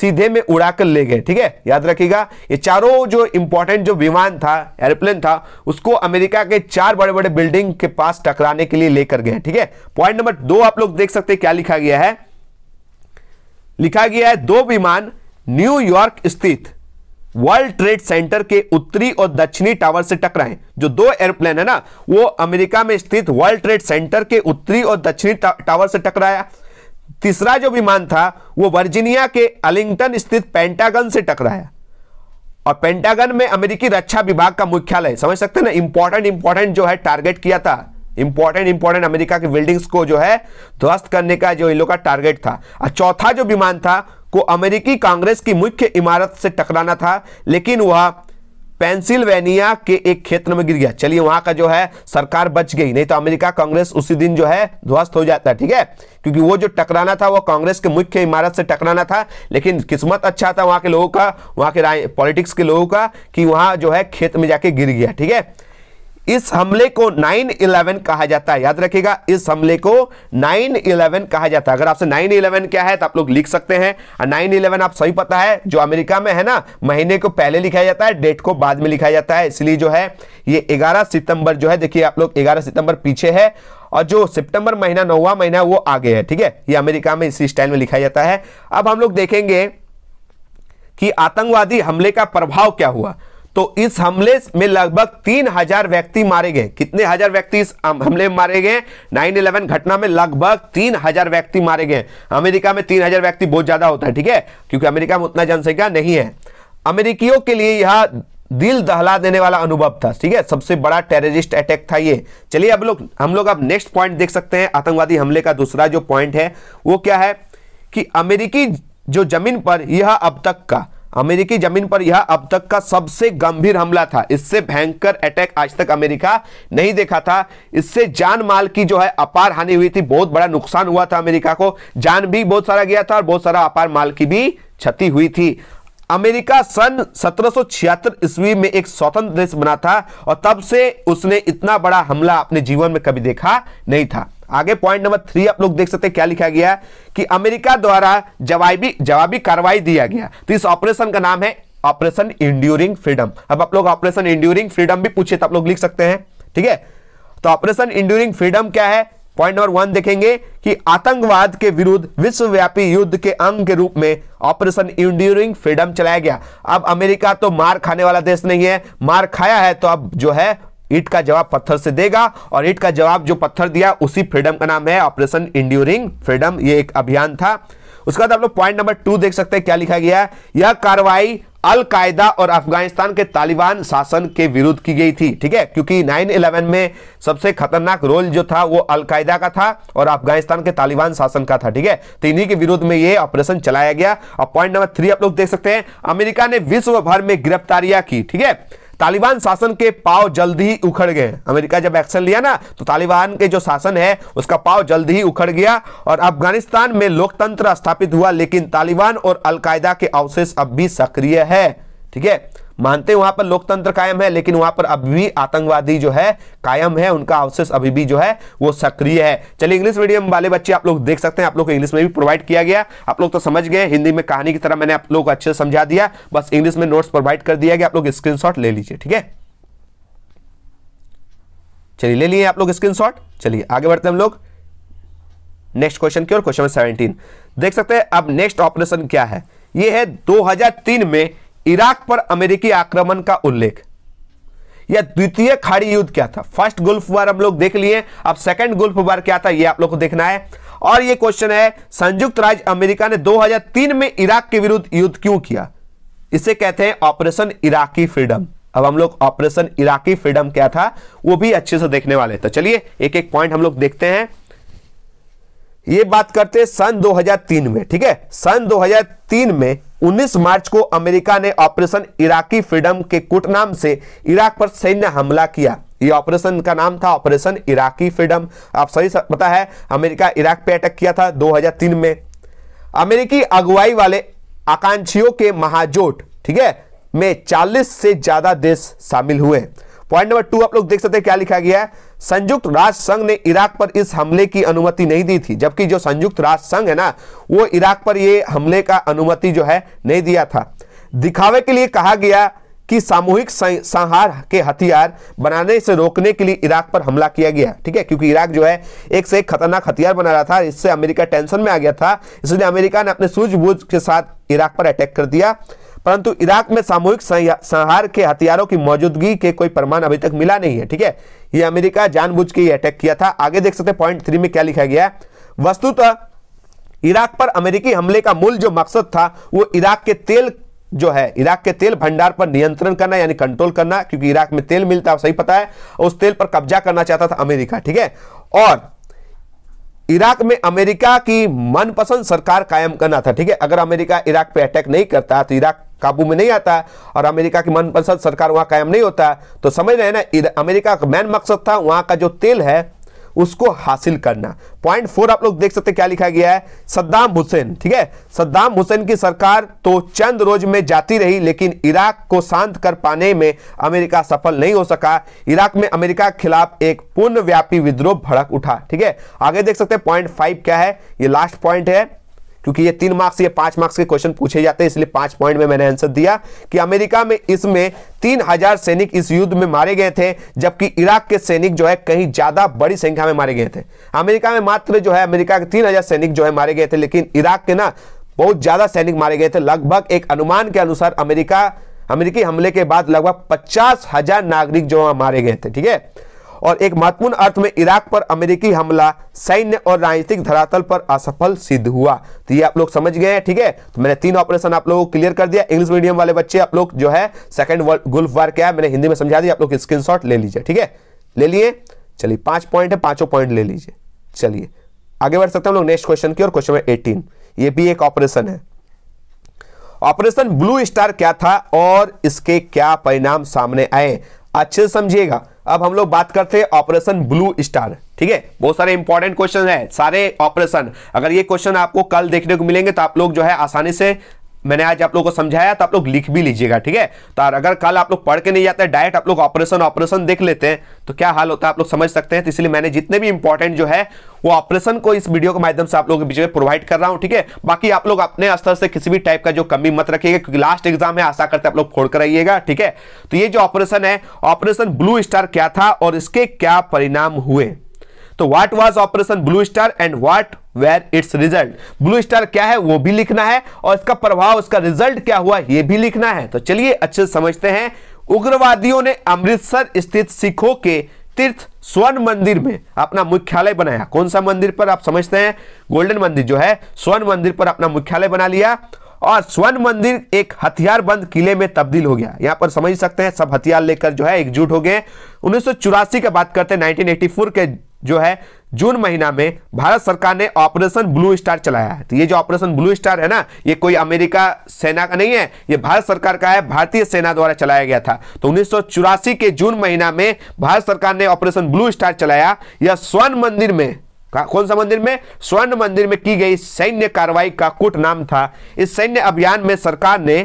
सीधे में उड़ाकर ले गए ठीक है याद रखिएगा ये चारों जो इंपॉर्टेंट जो विमान था एयरप्लेन था उसको अमेरिका के चार बड़े बड़े बिल्डिंग के पास टकराने के लिए लेकर गए ठीक है पॉइंट नंबर दो आप लोग देख सकते हैं क्या लिखा गया है लिखा गया है दो विमान न्यूयॉर्क स्थित वर्ल्ड ट्रेड सेंटर के उत्तरी और दक्षिणी टावर से टकराए जो दो एयरप्लेन है ना वो अमेरिका में स्थित वर्ल्ड ट्रेड सेंटर के उत्तरी और दक्षिणी टावर से टकराया तीसरा जो विमान था वो वर्जीनिया के अलिंगटन स्थित पेंटागन से टकराया और पेंटागन में अमेरिकी रक्षा विभाग का मुख्यालय समझ सकते हैं ना इंपॉर्टेंट इंपॉर्टेंट जो है टारगेट किया था इंपॉर्टेंट इंपॉर्टेंट अमेरिका के बिल्डिंग्स को जो है ध्वस्त करने का जो इन लोग का टारगेट था और चौथा जो विमान था को अमेरिकी कांग्रेस की मुख्य इमारत से टकराना था लेकिन वह पेंसिल्वेनिया के एक क्षेत्र में गिर गया चलिए वहां का जो है सरकार बच गई नहीं तो अमेरिका कांग्रेस उसी दिन जो है ध्वस्त हो जाता ठीक है क्योंकि वो जो टकराना था वो कांग्रेस के मुख्य इमारत से टकराना था लेकिन किस्मत अच्छा था वहां के लोगों का वहां के पॉलिटिक्स के लोगों का कि वहां जो है खेत में जाके गिर गया ठीक है इस हमले को 9/11 कहा जाता है याद रखिएगा इस हमले को 9/11 कहा जाता है अगर आपसे 9/11 क्या है तो आप लोग लिख सकते हैं और 9/11 आप सही पता है जो अमेरिका में है ना महीने को पहले लिखा जाता है डेट को बाद में लिखा जाता है इसलिए जो है ये 11 सितंबर जो है देखिए आप लोग 11 सितंबर पीछे है और जो सितंबर महीना नौवा महीना वो आगे है ठीक है ये अमेरिका में इसी स्टाइल में लिखा जाता है अब हम लोग देखेंगे कि आतंकवादी हमले का प्रभाव क्या हुआ तो इस हमले में लगभग तीन हजार व्यक्ति मारे गए कितने हजार व्यक्ति इस हमले में मारे गए नाइन इलेवन घटना में लगभग तीन हजार व्यक्ति मारे गए अमेरिका में तीन हजार व्यक्ति बहुत ज्यादा होता है ठीक है क्योंकि अमेरिका में उतना जनसंख्या नहीं है अमेरिकियों के लिए यह दिल दहला देने वाला अनुभव था ठीक है सबसे बड़ा टेररिस्ट अटैक था ये चलिए अब लोग हम लोग अब नेक्स्ट पॉइंट देख सकते हैं आतंकवादी हमले का दूसरा जो पॉइंट है वो क्या है कि अमेरिकी जो जमीन पर यह अब तक का अमेरिकी जमीन पर यह अब तक का सबसे गंभीर हमला था इससे भयंकर अटैक आज तक अमेरिका नहीं देखा था इससे जान माल की जो है अपार हानि हुई थी बहुत बड़ा नुकसान हुआ था अमेरिका को जान भी बहुत सारा गया था और बहुत सारा अपार माल की भी क्षति हुई थी अमेरिका सन 1776 ईस्वी में एक स्वतंत्र देश बना था और तब से उसने इतना बड़ा हमला अपने जीवन में कभी देखा नहीं था आगे पॉइंट नंबर थ्री आप लोग देख सकते हैं क्या लिखा गया है कि अमेरिका द्वारा जवाबी जवाबी कार्रवाई दिया गया तो इस ऑपरेशन का नाम है ऑपरेशन इंड्यूरिंग फ्रीडम अब आप लोग ऑपरेशन इंड्यूरिंग फ्रीडम भी पूछे तो आप लोग लिख सकते हैं ठीक है तो ऑपरेशन इंड्यूरिंग फ्रीडम क्या है पॉइंट नंबर वन देखेंगे कि आतंकवाद के विरुद्ध विश्वव्यापी युद्ध के अंग के रूप में ऑपरेशन इंड्यूरिंग फ्रीडम चलाया गया अब अमेरिका तो मार खाने वाला देश नहीं है मार खाया है तो अब जो है ईट का जवाब पत्थर से देगा और ईट का जवाब जो पत्थर दिया उसी फ्रीडम का नाम है ऑपरेशन इंड्यूरिंग फ्रीडम ये एक अभियान था उसके बाद आप लोग पॉइंट नंबर टू देख सकते हैं क्या लिखा गया है यह कार्रवाई अलकायदा और अफगानिस्तान के तालिबान शासन के विरुद्ध की गई थी ठीक है क्योंकि 9/11 में सबसे खतरनाक रोल जो था वो अलकायदा का था और अफगानिस्तान के तालिबान शासन का था ठीक है तो इन्हीं के विरुद्ध में ये ऑपरेशन चलाया गया और पॉइंट नंबर थ्री आप लोग देख सकते हैं अमेरिका ने विश्व भर में गिरफ्तारियां की ठीक है तालिबान शासन के पाव जल्द ही उखड़ गए अमेरिका जब एक्शन लिया ना तो तालिबान के जो शासन है उसका पाव जल्द ही उखड़ गया और अफगानिस्तान में लोकतंत्र स्थापित हुआ लेकिन तालिबान और अलकायदा के अवशेष अब भी सक्रिय है ठीक है मानते वहां पर लोकतंत्र कायम है लेकिन वहां पर अभी भी आतंकवादी जो है कायम है उनका अवशेष अभी भी जो है वो सक्रिय है चलिए इंग्लिश मीडियम वाले बच्चे आप लोग देख सकते हैं आप लोग को इंग्लिश में भी प्रोवाइड किया गया आप लोग तो समझ गए हिंदी में कहानी की तरह मैंने आप लोग को अच्छे से समझा दिया बस इंग्लिश में नोट्स प्रोवाइड कर दिया गया आप लोग स्क्रीन ले लीजिए ठीक है चलिए ले लिए आप लोग स्क्रीन चलिए आगे बढ़ते हम लोग नेक्स्ट क्वेश्चन की और क्वेश्चन सेवनटीन देख सकते हैं अब नेक्स्ट ऑपरेशन क्या है ये है 2003 में इराक पर अमेरिकी आक्रमण का उल्लेख या द्वितीय खाड़ी युद्ध क्या था फर्स्ट गुल्फ वार हम लोग देख लिए अब सेकंड गुल्फ वार क्या था ये आप लोग को देखना है और ये क्वेश्चन है संयुक्त राज्य अमेरिका ने 2003 में इराक के विरुद्ध युद्ध क्यों किया इसे कहते हैं ऑपरेशन इराकी फ्रीडम अब हम लोग ऑपरेशन इराकी फ्रीडम क्या था वो भी अच्छे से देखने वाले तो चलिए एक एक पॉइंट हम लोग देखते हैं ये बात करते हैं सन 2003 में ठीक है सन 2003 में 19 मार्च को अमेरिका ने ऑपरेशन इराकी फ्रीडम के कुट नाम से इराक पर सैन्य हमला किया ये ऑपरेशन का नाम था ऑपरेशन इराकी फ्रीडम आप सही पता है अमेरिका इराक पे अटैक किया था 2003 में अमेरिकी अगुवाई वाले आकांक्षियों के महाजोट ठीक है में 40 से ज्यादा देश शामिल हुए पॉइंट नंबर टू आप लोग देख सकते हैं क्या लिखा गया है संयुक्त राष्ट्र संघ ने इराक पर इस हमले की अनुमति नहीं दी थी जबकि जो संयुक्त राष्ट्र संघ है ना वो इराक पर ये हमले का अनुमति जो है नहीं दिया था दिखावे के लिए कहा गया कि सामूहिक संहार के हथियार बनाने से रोकने के लिए इराक पर हमला किया गया ठीक है क्योंकि इराक जो है एक से एक खतरनाक हथियार बना रहा था इससे अमेरिका टेंशन में आ गया था इसलिए अमेरिका ने अपने सूझबूझ के साथ इराक पर अटैक कर दिया परंतु इराक में सामूहिक संहार के हथियारों की मौजूदगी के कोई प्रमाण अभी तक मिला नहीं है ठीक है ये अमेरिका जानबूझ के ये अटैक किया था आगे देख सकते हैं पॉइंट थ्री में क्या लिखा गया है वस्तुतः इराक पर अमेरिकी हमले का मूल जो मकसद था वो इराक के तेल जो है इराक के तेल भंडार पर नियंत्रण करना यानी कंट्रोल करना क्योंकि इराक में तेल मिलता है सही पता है उस तेल पर कब्जा करना चाहता था अमेरिका ठीक है और इराक में अमेरिका की मनपसंद सरकार कायम करना था ठीक है अगर अमेरिका इराक पे अटैक नहीं करता तो इराक काबू में नहीं आता और अमेरिका की मनपसंद सरकार वहाँ कायम नहीं होता तो समझ रहे हैं ना अमेरिका का मेन मकसद था वहाँ का जो तेल है उसको हासिल करना पॉइंट फोर आप लोग देख सकते हैं क्या लिखा गया है सद्दाम हुसैन ठीक है सद्दाम हुसैन की सरकार तो चंद रोज में जाती रही लेकिन इराक को शांत कर पाने में अमेरिका सफल नहीं हो सका इराक में अमेरिका के खिलाफ एक पूर्णव्यापी विद्रोह भड़क उठा ठीक है आगे देख सकते हैं पॉइंट फाइव क्या है ये लास्ट पॉइंट है क्योंकि ये तीन मार्क्स या पांच मार्क्स के क्वेश्चन पूछे जाते हैं इसलिए पांच पॉइंट में मैंने आंसर दिया कि अमेरिका में इसमें तीन हजार सैनिक इस युद्ध में मारे गए थे जबकि इराक के सैनिक जो है कहीं ज्यादा बड़ी संख्या में मारे गए थे अमेरिका में मात्र जो है अमेरिका के तीन हजार सैनिक जो है मारे गए थे लेकिन इराक के ना बहुत ज्यादा सैनिक मारे गए थे लगभग एक अनुमान के अनुसार अमेरिका अमेरिकी हमले के बाद लगभग पचास हजार नागरिक जो मारे गए थे ठीक है और एक महत्वपूर्ण अर्थ में इराक पर अमेरिकी हमला सैन्य और राजनीतिक धरातल पर असफल सिद्ध हुआ तो ये आप लोग समझ गए हैं ठीक है तो मैंने तीन ऑपरेशन आप लोगों को क्लियर कर दिया इंग्लिश मीडियम वाले बच्चे आप लोग जो है सेकंड वर्ल्ड गुल्फ वार क्या है मैंने हिंदी में समझा दिया आप लोग स्क्रीनशॉट ले लीजिए ठीक है ले लिए चलिए पांच पॉइंट है पांचों पॉइंट ले लीजिए चलिए आगे बढ़ सकते हैं हम लोग नेक्स्ट क्वेश्चन की और क्वेश्चन नंबर एटीन ये भी एक ऑपरेशन है ऑपरेशन ब्लू स्टार क्या था और इसके क्या परिणाम सामने आए अच्छे से समझिएगा अब हम लोग बात करते हैं ऑपरेशन ब्लू स्टार ठीक है बहुत सारे इंपॉर्टेंट क्वेश्चन है सारे ऑपरेशन अगर ये क्वेश्चन आपको कल देखने को मिलेंगे तो आप लोग जो है आसानी से मैंने आज आप लोगों को समझाया तो आप लोग लिख भी लीजिएगा ठीक है तो अगर कल आप लोग पढ़ के नहीं जाते डायरेक्ट आप लोग ऑपरेशन ऑपरेशन देख लेते हैं तो क्या हाल होता है आप लोग समझ सकते हैं तो इसलिए मैंने जितने भी इंपॉर्टेंट जो है वो ऑपरेशन को इस वीडियो के माध्यम से आप लोगों के बीच में प्रोवाइड कर रहा हूँ ठीक है बाकी आप लोग अपने स्तर से किसी भी टाइप का जो कमी मत रखिएगा क्योंकि लास्ट एग्जाम है आशा करते आप लोग फोड़ कर रहिएगा ठीक है तो ये जो ऑपरेशन है ऑपरेशन ब्लू स्टार क्या था और इसके क्या परिणाम हुए तो what was Operation Blue Star and what were its result Blue Star क्या है वो भी लिखना है और इसका प्रभाव उसका रिजल्ट क्या हुआ ये भी लिखना है तो चलिए अच्छे से समझते हैं उग्रवादियों ने अमृतसर स्थित सिखों के तीर्थ स्वर्ण मंदिर में अपना मुख्यालय बनाया कौन सा मंदिर पर आप समझते हैं गोल्डन मंदिर जो है स्वर्ण मंदिर पर अपना मुख्यालय बना लिया और स्वर्ण मंदिर एक हथियार बंद किले में तब्दील हो गया यहाँ पर समझ सकते हैं सब हथियार लेकर जो है एकजुट हो गए उन्नीस सौ चौरासी की बात करते हैं 1984 के जो है जून महीना में भारत सरकार ने ऑपरेशन ब्लू स्टार चलाया है तो ये जो ऑपरेशन ब्लू स्टार है ना ये कोई अमेरिका सेना का नहीं है ये भारत सरकार का है भारतीय सेना द्वारा चलाया गया था तो उन्नीस के जून महीना में भारत सरकार ने ऑपरेशन ब्लू स्टार चलाया यह स्वर्ण मंदिर में कौन सा मंदिर में स्वर्ण मंदिर में की गई सैन्य कार्रवाई का कुट नाम था इस सैन्य अभियान में सरकार ने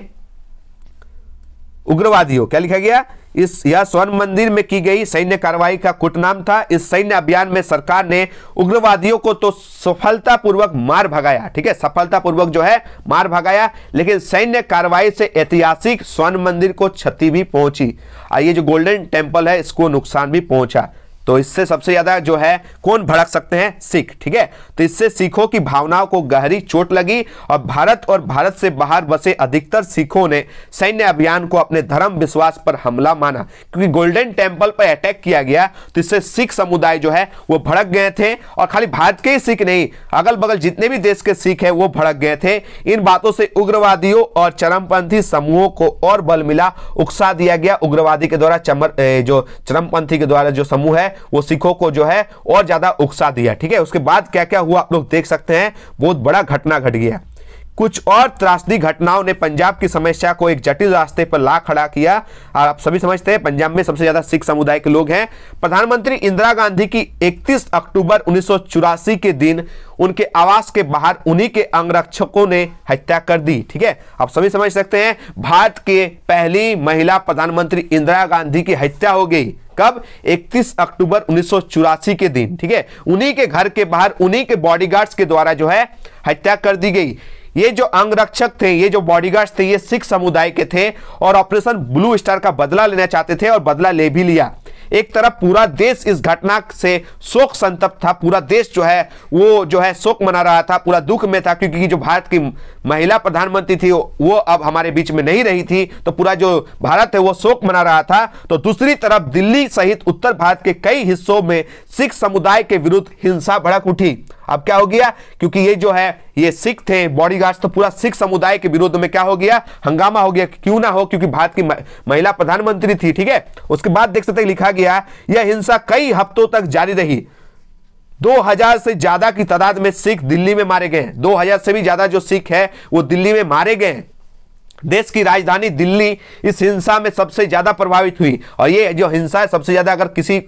उग्रवादियों क्या लिखा गया इस यह स्वर्ण मंदिर में की गई सैन्य कार्रवाई का कुटनाम था इस सैन्य अभियान में सरकार ने उग्रवादियों को तो सफलतापूर्वक मार भगाया ठीक है सफलतापूर्वक जो है मार भगाया लेकिन सैन्य कार्रवाई से ऐतिहासिक स्वर्ण मंदिर को क्षति भी पहुंची और ये जो गोल्डन टेम्पल है इसको नुकसान भी पहुंचा तो इससे सबसे ज्यादा जो है कौन भड़क सकते हैं सिख ठीक है तो इससे सिखों की भावनाओं को गहरी चोट लगी और भारत और भारत से बाहर बसे अधिकतर सिखों ने सैन्य अभियान को अपने धर्म विश्वास पर हमला माना क्योंकि गोल्डन टेम्पल पर अटैक किया गया तो इससे सिख समुदाय जो है वो भड़क गए थे और खाली भारत के ही सिख नहीं अगल बगल जितने भी देश के सिख है वो भड़क गए थे इन बातों से उग्रवादियों और चरमपंथी समूहों को और बल मिला उकसा दिया गया उग्रवादी के द्वारा चमर जो चरमपंथी के द्वारा जो समूह है वो सिखों को जो है और ज़्यादा उकसा दिया ठीक है उसके बाद क्या क्या हुआ आप लोग देख सकते हैं बहुत बड़ा घटना घट गया कुछ और त्रासदी घटनाओं ने पंजाब की समस्या को एक जटिल रास्ते पर ला खड़ा किया और आप सभी समझते हैं पंजाब में सबसे ज्यादा सिख समुदाय के लोग हैं प्रधानमंत्री इंदिरा गांधी की 31 अक्टूबर उन्नीस के दिन उनके आवास के बाहर उन्हीं के अंगरक्षकों ने हत्या कर दी ठीक है आप सभी समझ सकते हैं भारत के पहली महिला प्रधानमंत्री इंदिरा गांधी की हत्या हो गई कब 31 अक्टूबर उन्नीस के दिन ठीक है उन्हीं के घर के बाहर उन्हीं के बॉडीगार्ड्स के द्वारा जो है हत्या कर दी गई ये जो अंगरक्षक थे ये जो बॉडीगार्ड्स थे ये सिख समुदाय के थे और ऑपरेशन ब्लू स्टार का बदला लेना चाहते थे और बदला ले भी लिया एक तरफ पूरा देश इस घटना से शोक संतप्त था पूरा देश जो है वो जो है शोक मना रहा था पूरा दुख में था क्योंकि जो भारत की महिला प्रधानमंत्री थी वो अब हमारे बीच में नहीं रही थी तो पूरा जो भारत है वो शोक मना रहा था तो दूसरी तरफ दिल्ली सहित उत्तर भारत के कई हिस्सों में सिख समुदाय के विरुद्ध हिंसा भड़क उठी अब क्या हो गया क्योंकि ये जो है ये सिख थे बॉडीगार्ड्स तो पूरा सिख समुदाय के विरोध में क्या हो गया हंगामा हो गया क्यों ना हो क्योंकि भारत की महिला प्रधानमंत्री थी ठीक है उसके बाद देख सकते लिखा गया यह हिंसा कई हफ्तों तक जारी रही 2000 से ज्यादा की तादाद में सिख दिल्ली में मारे गए हैं 2000 से भी ज्यादा जो सिख है वो दिल्ली में मारे गए हैं देश की राजधानी दिल्ली इस हिंसा में सबसे ज्यादा प्रभावित हुई और ये जो हिंसा है सबसे ज्यादा अगर किसी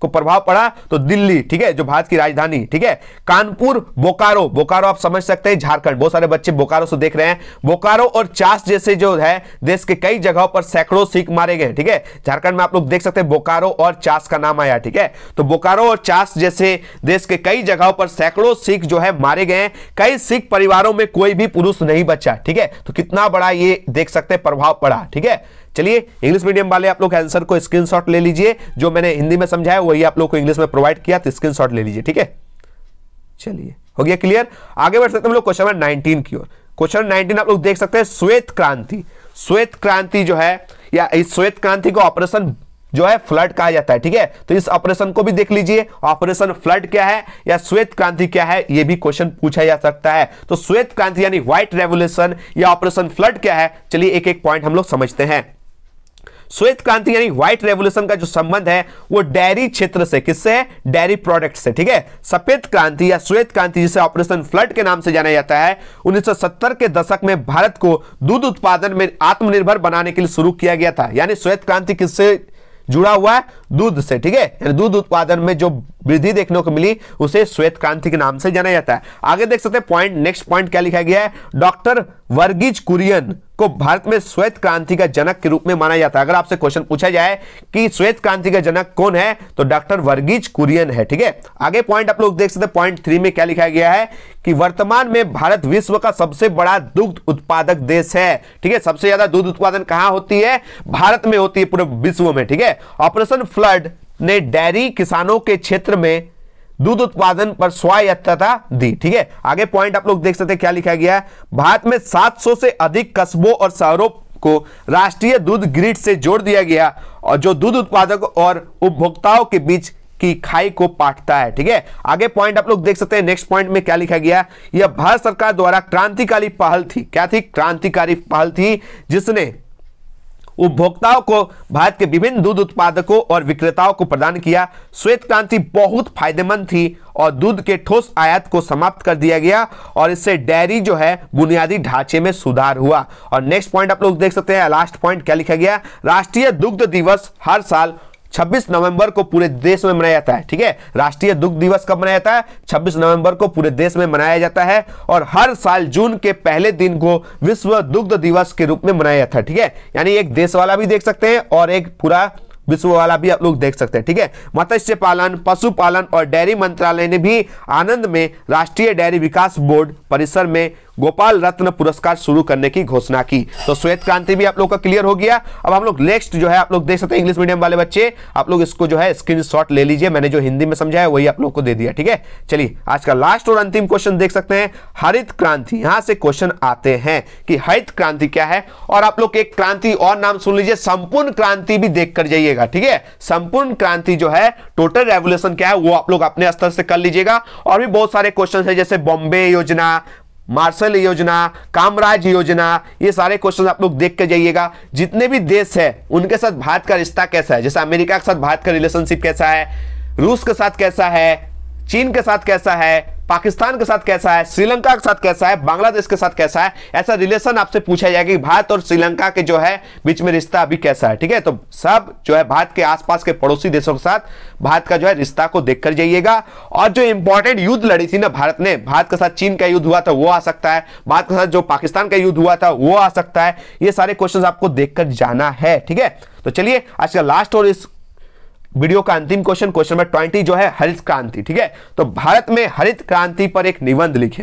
को प्रभाव पड़ा तो दिल्ली ठीक है जो भारत की राजधानी ठीक है कानपुर बोकारो बोकारो आप समझ सकते हैं झारखंड बहुत सारे बच्चे बोकारो से देख रहे हैं बोकारो और चास जैसे जो है देश के कई जगहों पर सैकड़ों सिख मारे गए ठीक है झारखंड में आप लोग देख सकते हैं बोकारो और चास का नाम आया ठीक है तो बोकारो और चास जैसे देश के कई जगहों पर सैकड़ों सिख जो है मारे गए कई सिख परिवारों में कोई भी पुरुष नहीं बचा ठीक है तो कितना बड़ा ये देख सकते हैं प्रभाव पड़ा ठीक है चलिए इंग्लिश मीडियम वाले आप लोग आंसर को स्क्रीनशॉट ले लीजिए जो मैंने हिंदी में समझाया वही आप लोग को इंग्लिश में प्रोवाइड किया तो स्क्रीनशॉट ले लीजिए ठीक है चलिए हो गया क्लियर आगे बढ़ सकते हैं हम लोग क्वेश्चन नंबर नाइनटीन की ओर क्वेश्चन नाइनटीन आप लोग देख सकते हैं श्वेत क्रांति श्वेत क्रांति जो है या इस श्वेत क्रांति को ऑपरेशन जो है फ्लड कहा जाता है ठीक है तो इस ऑपरेशन को भी देख लीजिए ऑपरेशन फ्लड क्या है या श्वेत क्रांति क्या है यह भी क्वेश्चन पूछा जा सकता है तो श्वेत क्रांति यानी व्हाइट रेवोल्यूशन या ऑपरेशन फ्लड क्या है चलिए एक एक पॉइंट हम लोग समझते हैं श्वेत क्रांति यानी व्हाइट रेवोल्यूशन का जो संबंध है वो डेयरी क्षेत्र से किससे है डेयरी प्रोडक्ट से ठीक है सफेद क्रांति या श्वेत क्रांति जिसे ऑपरेशन फ्लड के नाम से जाना जाता है 1970 के दशक में भारत को दूध उत्पादन में आत्मनिर्भर बनाने के लिए शुरू किया गया था यानी श्वेत क्रांति किससे जुड़ा हुआ है दूध से ठीक है दूध उत्पादन में जो वृद्धि देखने को मिली उसे श्वेत क्रांति के नाम से जाना जाता है आगे देख सकते हैं पॉइंट नेक्स्ट पॉइंट क्या लिखा गया है डॉक्टर वर्गीज कुरियन को भारत में श्वेत क्रांति का जनक के रूप में माना जाता है अगर आपसे क्वेश्चन पूछा जाए कि श्वेत क्रांति का जनक कौन है तो डॉक्टर वर्गीज कुरियन है ठीक है आगे पॉइंट आप लोग देख सकते हैं पॉइंट थ्री में क्या लिखा गया है कि वर्तमान में भारत विश्व का सबसे बड़ा दुग्ध उत्पादक देश है ठीक है सबसे ज्यादा दूध उत्पादन कहां होती है भारत में होती है पूरे विश्व में ठीक है ऑपरेशन फ्लड ने डेयरी किसानों के क्षेत्र में दूध उत्पादन पर स्वायत्तता दी ठीक है आगे पॉइंट आप लोग देख सकते हैं क्या लिखा गया है भारत में 700 से अधिक कस्बों और शहरों को राष्ट्रीय दूध ग्रिड से जोड़ दिया गया और जो दूध उत्पादक और उपभोक्ताओं के बीच की खाई को पाटता है ठीक है आगे पॉइंट आप लोग देख सकते हैं नेक्स्ट पॉइंट में क्या लिखा गया यह भारत सरकार द्वारा क्रांतिकारी पहल थी क्या थी क्रांतिकारी पहल थी जिसने उपभोक्ताओं को भारत के विभिन्न दूध उत्पादकों और विक्रेताओं को प्रदान किया श्वेत क्रांति बहुत फायदेमंद थी और दूध के ठोस आयात को समाप्त कर दिया गया और इससे डेयरी जो है बुनियादी ढांचे में सुधार हुआ और नेक्स्ट पॉइंट आप लोग देख सकते हैं लास्ट पॉइंट क्या लिखा गया राष्ट्रीय दुग्ध दिवस हर साल 26 नवंबर को पूरे देश में मनाया जाता है ठीक है राष्ट्रीय दुग्ध दिवस कब मनाया जाता है 26 नवंबर को पूरे देश में मनाया जाता है और हर साल जून के पहले दिन को विश्व दुग्ध दिवस के रूप में मनाया जाता है ठीक है यानी एक देश वाला भी देख सकते हैं और एक पूरा विश्व वाला भी आप लोग देख सकते हैं ठीक है मत्स्य पालन पशुपालन और डेयरी मंत्रालय ने भी आनंद में राष्ट्रीय डेयरी विकास बोर्ड परिसर में गोपाल रत्न पुरस्कार शुरू करने की घोषणा की तो श्वेत क्रांति भी आप लोग का क्लियर हो गया अब हम लोग नेक्स्ट जो है आप लोग देख सकते हैं इंग्लिश मीडियम वाले बच्चे आप लोग इसको जो है स्क्रीन ले लीजिए मैंने जो हिंदी में समझाया वही आप लोग को दे दिया ठीक है चलिए आज का लास्ट और अंतिम क्वेश्चन देख सकते हैं हरित क्रांति यहां से क्वेश्चन आते हैं कि हरित क्रांति क्या है और आप लोग एक क्रांति और नाम सुन लीजिए संपूर्ण क्रांति भी देख कर जाइएगा ठीक है संपूर्ण क्रांति जो है टोटल रेवोल्यूशन क्या है वो आप लोग अपने स्तर से कर लीजिएगा और भी बहुत सारे क्वेश्चन है जैसे बॉम्बे योजना मार्शल योजना कामराज योजना ये सारे क्वेश्चन आप लोग देख के जाइएगा जितने भी देश है उनके साथ भारत का रिश्ता कैसा है जैसे अमेरिका के साथ भारत का रिलेशनशिप कैसा है रूस के साथ कैसा है चीन के साथ कैसा है पाकिस्तान के साथ कैसा है श्रीलंका के साथ कैसा है बांग्लादेश के साथ कैसा है ऐसा रिलेशन आपसे पूछा जाएगा कि भारत और श्रीलंका के जो है बीच में रिश्ता अभी कैसा है ठीक है तो सब जो है भारत के आसपास के पड़ोसी देशों के साथ भारत का जो है रिश्ता को देखकर जाइएगा और जो इंपॉर्टेंट युद्ध लड़ी थी ना भारत ने भारत के साथ चीन का युद्ध हुआ था वो आ सकता है भारत के साथ जो पाकिस्तान का युद्ध हुआ था वो आ सकता है ये सारे क्वेश्चन आपको देखकर जाना है ठीक है तो चलिए आज का लास्ट और इस वीडियो का अंतिम क्वेश्चन क्वेश्चन नंबर ट्वेंटी जो है हरित क्रांति ठीक है तो भारत में हरित क्रांति पर एक निबंध लिखे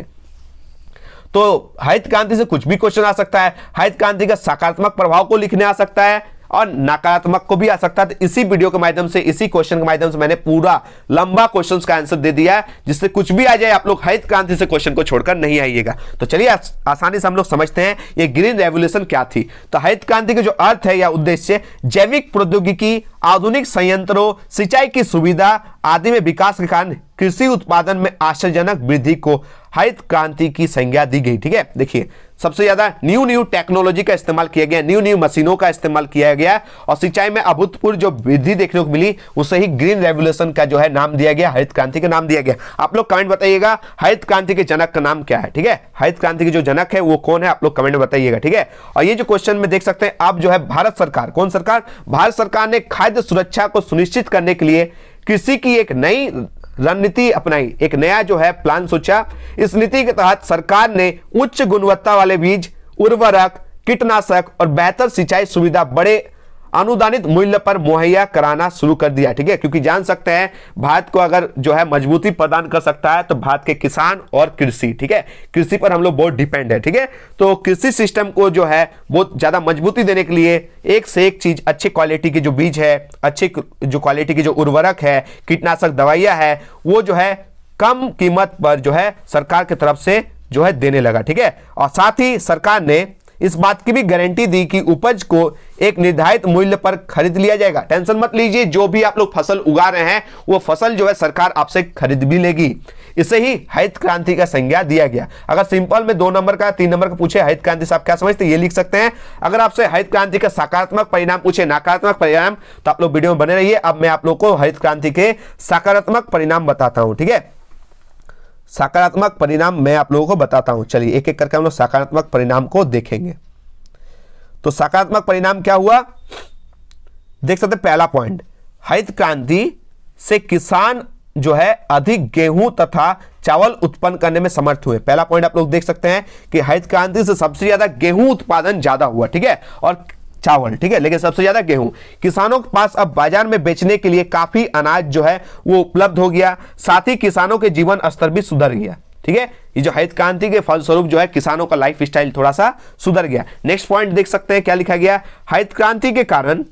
तो हरित क्रांति से कुछ भी क्वेश्चन आ सकता है हरित क्रांति का सकारात्मक प्रभाव को लिखने आ सकता है और नकारात्मक को भी आ सकता है तो इसी वीडियो के माध्यम से इसी क्वेश्चन के माध्यम से मैंने पूरा लंबा क्वेश्चन का आंसर दे दिया है जिससे कुछ भी आ जाए आप लोग हरित क्रांति से क्वेश्चन को छोड़कर नहीं आइएगा तो चलिए आसानी से हम लोग समझते हैं ये ग्रीन रेवोल्यूशन क्या थी तो हरित क्रांति का जो अर्थ है या उद्देश्य जैविक प्रौद्योगिकी आधुनिक संयंत्रों सिंचाई की सुविधा आदि में विकास के कारण कृषि उत्पादन में आश्चर्यजनक वृद्धि को हरित क्रांति की संज्ञा दी गई ठीक है देखिए सबसे ज्यादा न्यू न्यू टेक्नोलॉजी का इस्तेमाल किया गया न्यू न्यू मशीनों का इस्तेमाल किया गया और सिंचाई में अभूतपूर्व जो वृद्धि देखने को मिली उसे ही ग्रीन रेवोल्यूशन का जो है नाम दिया गया हरित क्रांति का नाम दिया गया आप लोग कमेंट बताइएगा हरित क्रांति के जनक का नाम क्या है ठीक है हरित क्रांति के जो जनक है वो कौन है आप लोग कमेंट बताइएगा ठीक है और ये जो क्वेश्चन में देख सकते हैं आप जो है भारत सरकार कौन सरकार भारत सरकार ने खाद्य सुरक्षा को सुनिश्चित करने के लिए कृषि की एक नई रणनीति अपनाई एक नया जो है प्लान सोचा इस नीति के तहत सरकार ने उच्च गुणवत्ता वाले बीज उर्वरक कीटनाशक और बेहतर सिंचाई सुविधा बड़े अनुदानित मूल्य पर मुहैया कराना शुरू कर दिया ठीक है क्योंकि जान सकते हैं भारत को अगर जो है मजबूती प्रदान कर सकता है तो भारत के किसान और कृषि ठीक है कृषि पर हम लोग बहुत डिपेंड है ठीक है तो कृषि सिस्टम को जो है बहुत ज़्यादा मजबूती देने के लिए एक से एक चीज़ अच्छी क्वालिटी की जो बीज है अच्छी जो क्वालिटी की जो उर्वरक है कीटनाशक दवाइयां है वो जो है कम कीमत पर जो है सरकार की तरफ से जो है देने लगा ठीक है और साथ ही सरकार ने इस बात की भी गारंटी दी कि उपज को एक निर्धारित मूल्य पर खरीद लिया जाएगा टेंशन मत लीजिए जो भी आप लोग फसल उगा रहे हैं वो फसल जो है सरकार आपसे खरीद भी लेगी इसे ही हरित क्रांति का संज्ञा दिया गया अगर सिंपल में दो नंबर का तीन नंबर का पूछे हरित क्रांति से आप क्या समझते ये लिख सकते हैं अगर आपसे हरित क्रांति का सकारात्मक परिणाम पूछे नकारात्मक परिणाम तो आप लोग वीडियो में बने रहिए अब मैं आप लोग को हरित क्रांति के सकारात्मक परिणाम बताता हूँ ठीक है सकारात्मक परिणाम मैं आप लोगों को बताता हूं चलिए एक एक करके हम लोग सकारात्मक परिणाम को देखेंगे तो सकारात्मक परिणाम क्या हुआ देख सकते पहला पॉइंट हरित क्रांति से किसान जो है अधिक गेहूं तथा चावल उत्पन्न करने में समर्थ हुए पहला पॉइंट आप लोग देख सकते हैं कि हरित क्रांति से सबसे ज्यादा गेहूं उत्पादन ज्यादा हुआ ठीक है और चावल ठीक है लेकिन सबसे ज्यादा गेहूं किसानों के पास अब बाजार में बेचने के लिए काफी अनाज जो है वो उपलब्ध हो गया साथ ही किसानों के जीवन स्तर भी सुधर गया ठीक है ये जो हरित क्रांति के फलस्वरूप जो है किसानों का लाइफ स्टाइल थोड़ा सा सुधर गया नेक्स्ट पॉइंट देख सकते हैं क्या लिखा गया हरित क्रांति के कारण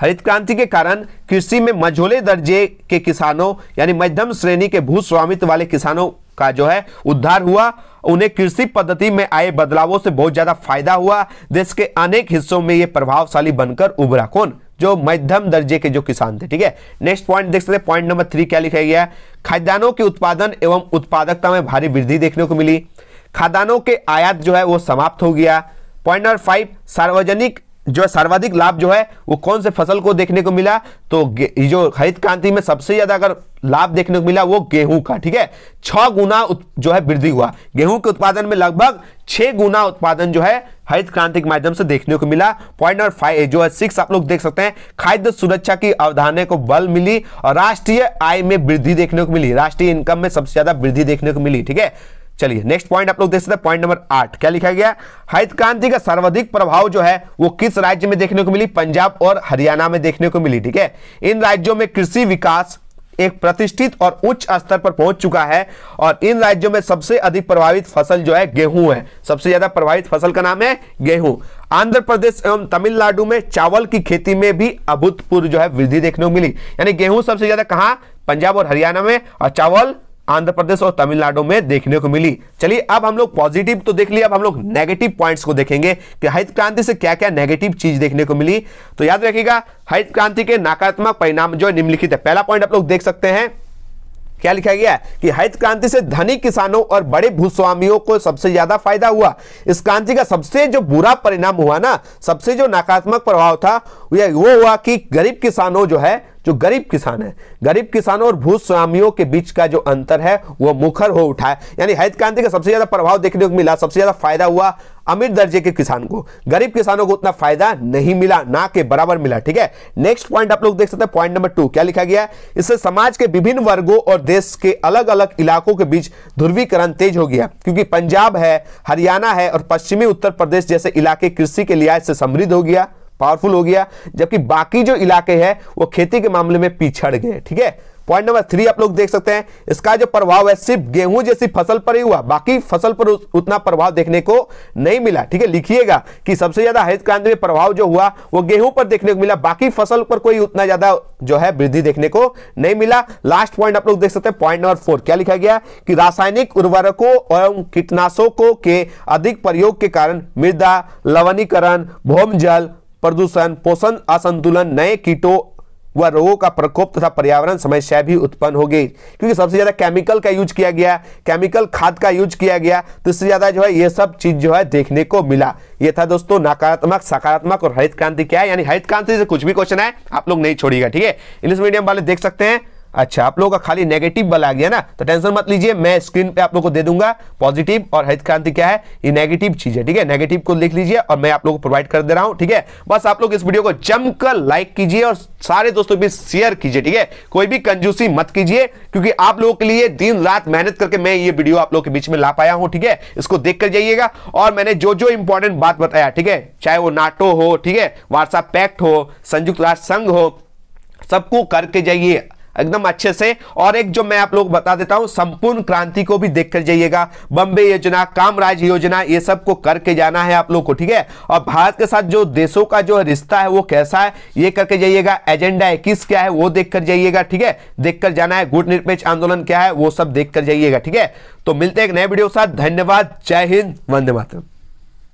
हरित क्रांति के कारण कृषि में मझोले दर्जे के किसानों यानी मध्यम श्रेणी के भूस्वामित्व वाले किसानों का जो है उद्धार हुआ उन्हें कृषि पद्धति में आए बदलावों से बहुत ज़्यादा फायदा हुआ देश के अनेक हिस्सों में यह प्रभावशाली बनकर उभरा कौन जो मध्यम दर्जे के जो किसान थे ठीक है नेक्स्ट पॉइंट देख सकते हैं पॉइंट नंबर थ्री क्या लिखा गया खाद्यान्नों के उत्पादन एवं उत्पादकता में भारी वृद्धि देखने को मिली खाद्यान्नों के आयात जो है वो समाप्त हो गया पॉइंट नंबर फाइव सार्वजनिक जो है सर्वाधिक लाभ जो है वो कौन से फसल को देखने को मिला तो जो हरित क्रांति में सबसे ज्यादा अगर लाभ देखने को मिला वो गेहूं का ठीक है छ गुना जो है वृद्धि हुआ गेहूं के उत्पादन में लगभग छह गुना उत्पादन जो है हरित क्रांति के माध्यम से देखने को मिला पॉइंट नंबर फाइव जो है सिक्स आप लोग देख सकते हैं खाद्य सुरक्षा की अवधारणा को बल मिली और राष्ट्रीय आय में वृद्धि देखने को मिली राष्ट्रीय इनकम में सबसे ज्यादा वृद्धि देखने को मिली ठीक है चलिए नेक्स्ट पॉइंट आप लोग देख सकते हैं पॉइंट नंबर आठ क्या लिखा गया हरित क्रांति का सर्वाधिक प्रभाव जो है वो किस राज्य में देखने को मिली पंजाब और हरियाणा में देखने को मिली ठीक है इन राज्यों में कृषि विकास एक प्रतिष्ठित और उच्च स्तर पर पहुंच चुका है और इन राज्यों में सबसे अधिक प्रभावित फसल जो है गेहूं है सबसे ज्यादा प्रभावित फसल का नाम है गेहूं आंध्र प्रदेश एवं तमिलनाडु में चावल की खेती में भी अभूतपूर्व जो है वृद्धि देखने को मिली यानी गेहूं सबसे ज्यादा कहा पंजाब और हरियाणा में और चावल आंध्र प्रदेश और तमिलनाडु में देखने को मिली चलिए अब हम लोग पॉजिटिव तो देख लिया अब हम लोग नेगेटिव पॉइंट्स को देखेंगे कि हरित क्रांति से क्या क्या नेगेटिव चीज देखने को मिली तो याद रखिएगा हरित क्रांति के नकारात्मक परिणाम जो निम्नलिखित है पहला पॉइंट आप लोग देख सकते हैं क्या लिखा गया है कि हरित क्रांति से धनी किसानों और बड़े भूस्वामियों को सबसे ज्यादा फायदा हुआ इस क्रांति का सबसे जो बुरा परिणाम हुआ ना सबसे जो नकारात्मक प्रभाव था वो हुआ कि गरीब किसानों जो है जो गरीब किसान है गरीब किसानों और भूस्वामियों के बीच का जो अंतर है वो मुखर हो उठा है यानी हरित क्रांति का सबसे ज़्यादा प्रभाव देखने को मिला सबसे ज़्यादा फायदा हुआ अमीर दर्जे के किसान को गरीब किसानों को उतना फायदा नहीं मिला ना के बराबर मिला ठीक है नेक्स्ट पॉइंट आप लोग देख सकते हैं पॉइंट नंबर टू क्या लिखा गया है इससे समाज के विभिन्न वर्गों और देश के अलग अलग इलाकों के बीच ध्रुवीकरण तेज हो गया क्योंकि पंजाब है हरियाणा है और पश्चिमी उत्तर प्रदेश जैसे इलाके कृषि के लिहाज से समृद्ध हो गया पावरफुल हो गया जबकि बाकी जो इलाके हैं वो खेती के मामले में पिछड़ गए ठीक है पॉइंट नंबर थ्री आप लोग देख सकते हैं इसका जो प्रभाव है सिर्फ गेहूं जैसी फसल पर ही हुआ बाकी फसल पर उतना प्रभाव देखने को नहीं मिला ठीक है लिखिएगा कि सबसे ज्यादा हरित क्रांति में प्रभाव जो हुआ वो गेहूं पर देखने को मिला बाकी फसल पर कोई उतना ज्यादा जो है वृद्धि देखने को नहीं मिला लास्ट पॉइंट आप लोग देख सकते हैं पॉइंट नंबर फोर क्या लिखा गया कि रासायनिक उर्वरकों एवं कीटनाशकों के अधिक प्रयोग के कारण मृदा लवनीकरण भूम जल प्रदूषण पोषण असंतुलन नए कीटों व रोगों का प्रकोप तथा पर्यावरण समस्या भी उत्पन्न होगी क्योंकि सबसे ज़्यादा केमिकल का यूज किया गया केमिकल खाद का यूज किया गया तो इससे ज़्यादा जो है ये सब चीज़ जो है देखने को मिला ये था दोस्तों नकारात्मक सकारात्मक और हरित क्रांति क्या है यानी हरित क्रांति से कुछ भी क्वेश्चन है आप लोग नहीं छोड़िएगा ठीक है इंग्लिश मीडियम वाले देख सकते हैं अच्छा आप लोगों का खाली नेगेटिव वाला आ गया ना तो टेंशन मत लीजिए मैं स्क्रीन पे आप लोगों को दे दूंगा पॉजिटिव और हरित क्रांति क्या है ये नेगेटिव चीज है ठीक है नेगेटिव को लिख लीजिए और मैं आप लोगों को प्रोवाइड कर दे रहा हूं ठीक है बस आप लोग इस वीडियो को जमकर लाइक कीजिए और सारे दोस्तों भी शेयर कीजिए ठीक है कोई भी कंजूसी मत कीजिए क्योंकि आप लोगों के लिए दिन रात मेहनत करके मैं ये वीडियो आप लोग के बीच में ला पाया हूं ठीक है इसको देख कर जाइएगा और मैंने जो जो इंपॉर्टेंट बात बताया ठीक है चाहे वो नाटो हो ठीक है व्हाट्सएप पैक्ट हो संयुक्त राष्ट्र संघ हो सबको करके जाइए एकदम अच्छे से और एक जो मैं आप लोग बता देता हूं संपूर्ण क्रांति को भी देख कर जाइएगा बंबे योजना कामराज योजना ये सब को करके जाना है आप लोग को ठीक है और भारत के साथ जो देशों का जो रिश्ता है वो कैसा है ये करके जाइएगा एजेंडा इक्कीस क्या है वो देख कर जाइएगा ठीक है देख कर जाना है गुट निरपेक्ष आंदोलन क्या है वो सब देख कर जाइएगा ठीक है तो मिलते हैं एक नए वीडियो के साथ धन्यवाद जय हिंद वंदे मातरम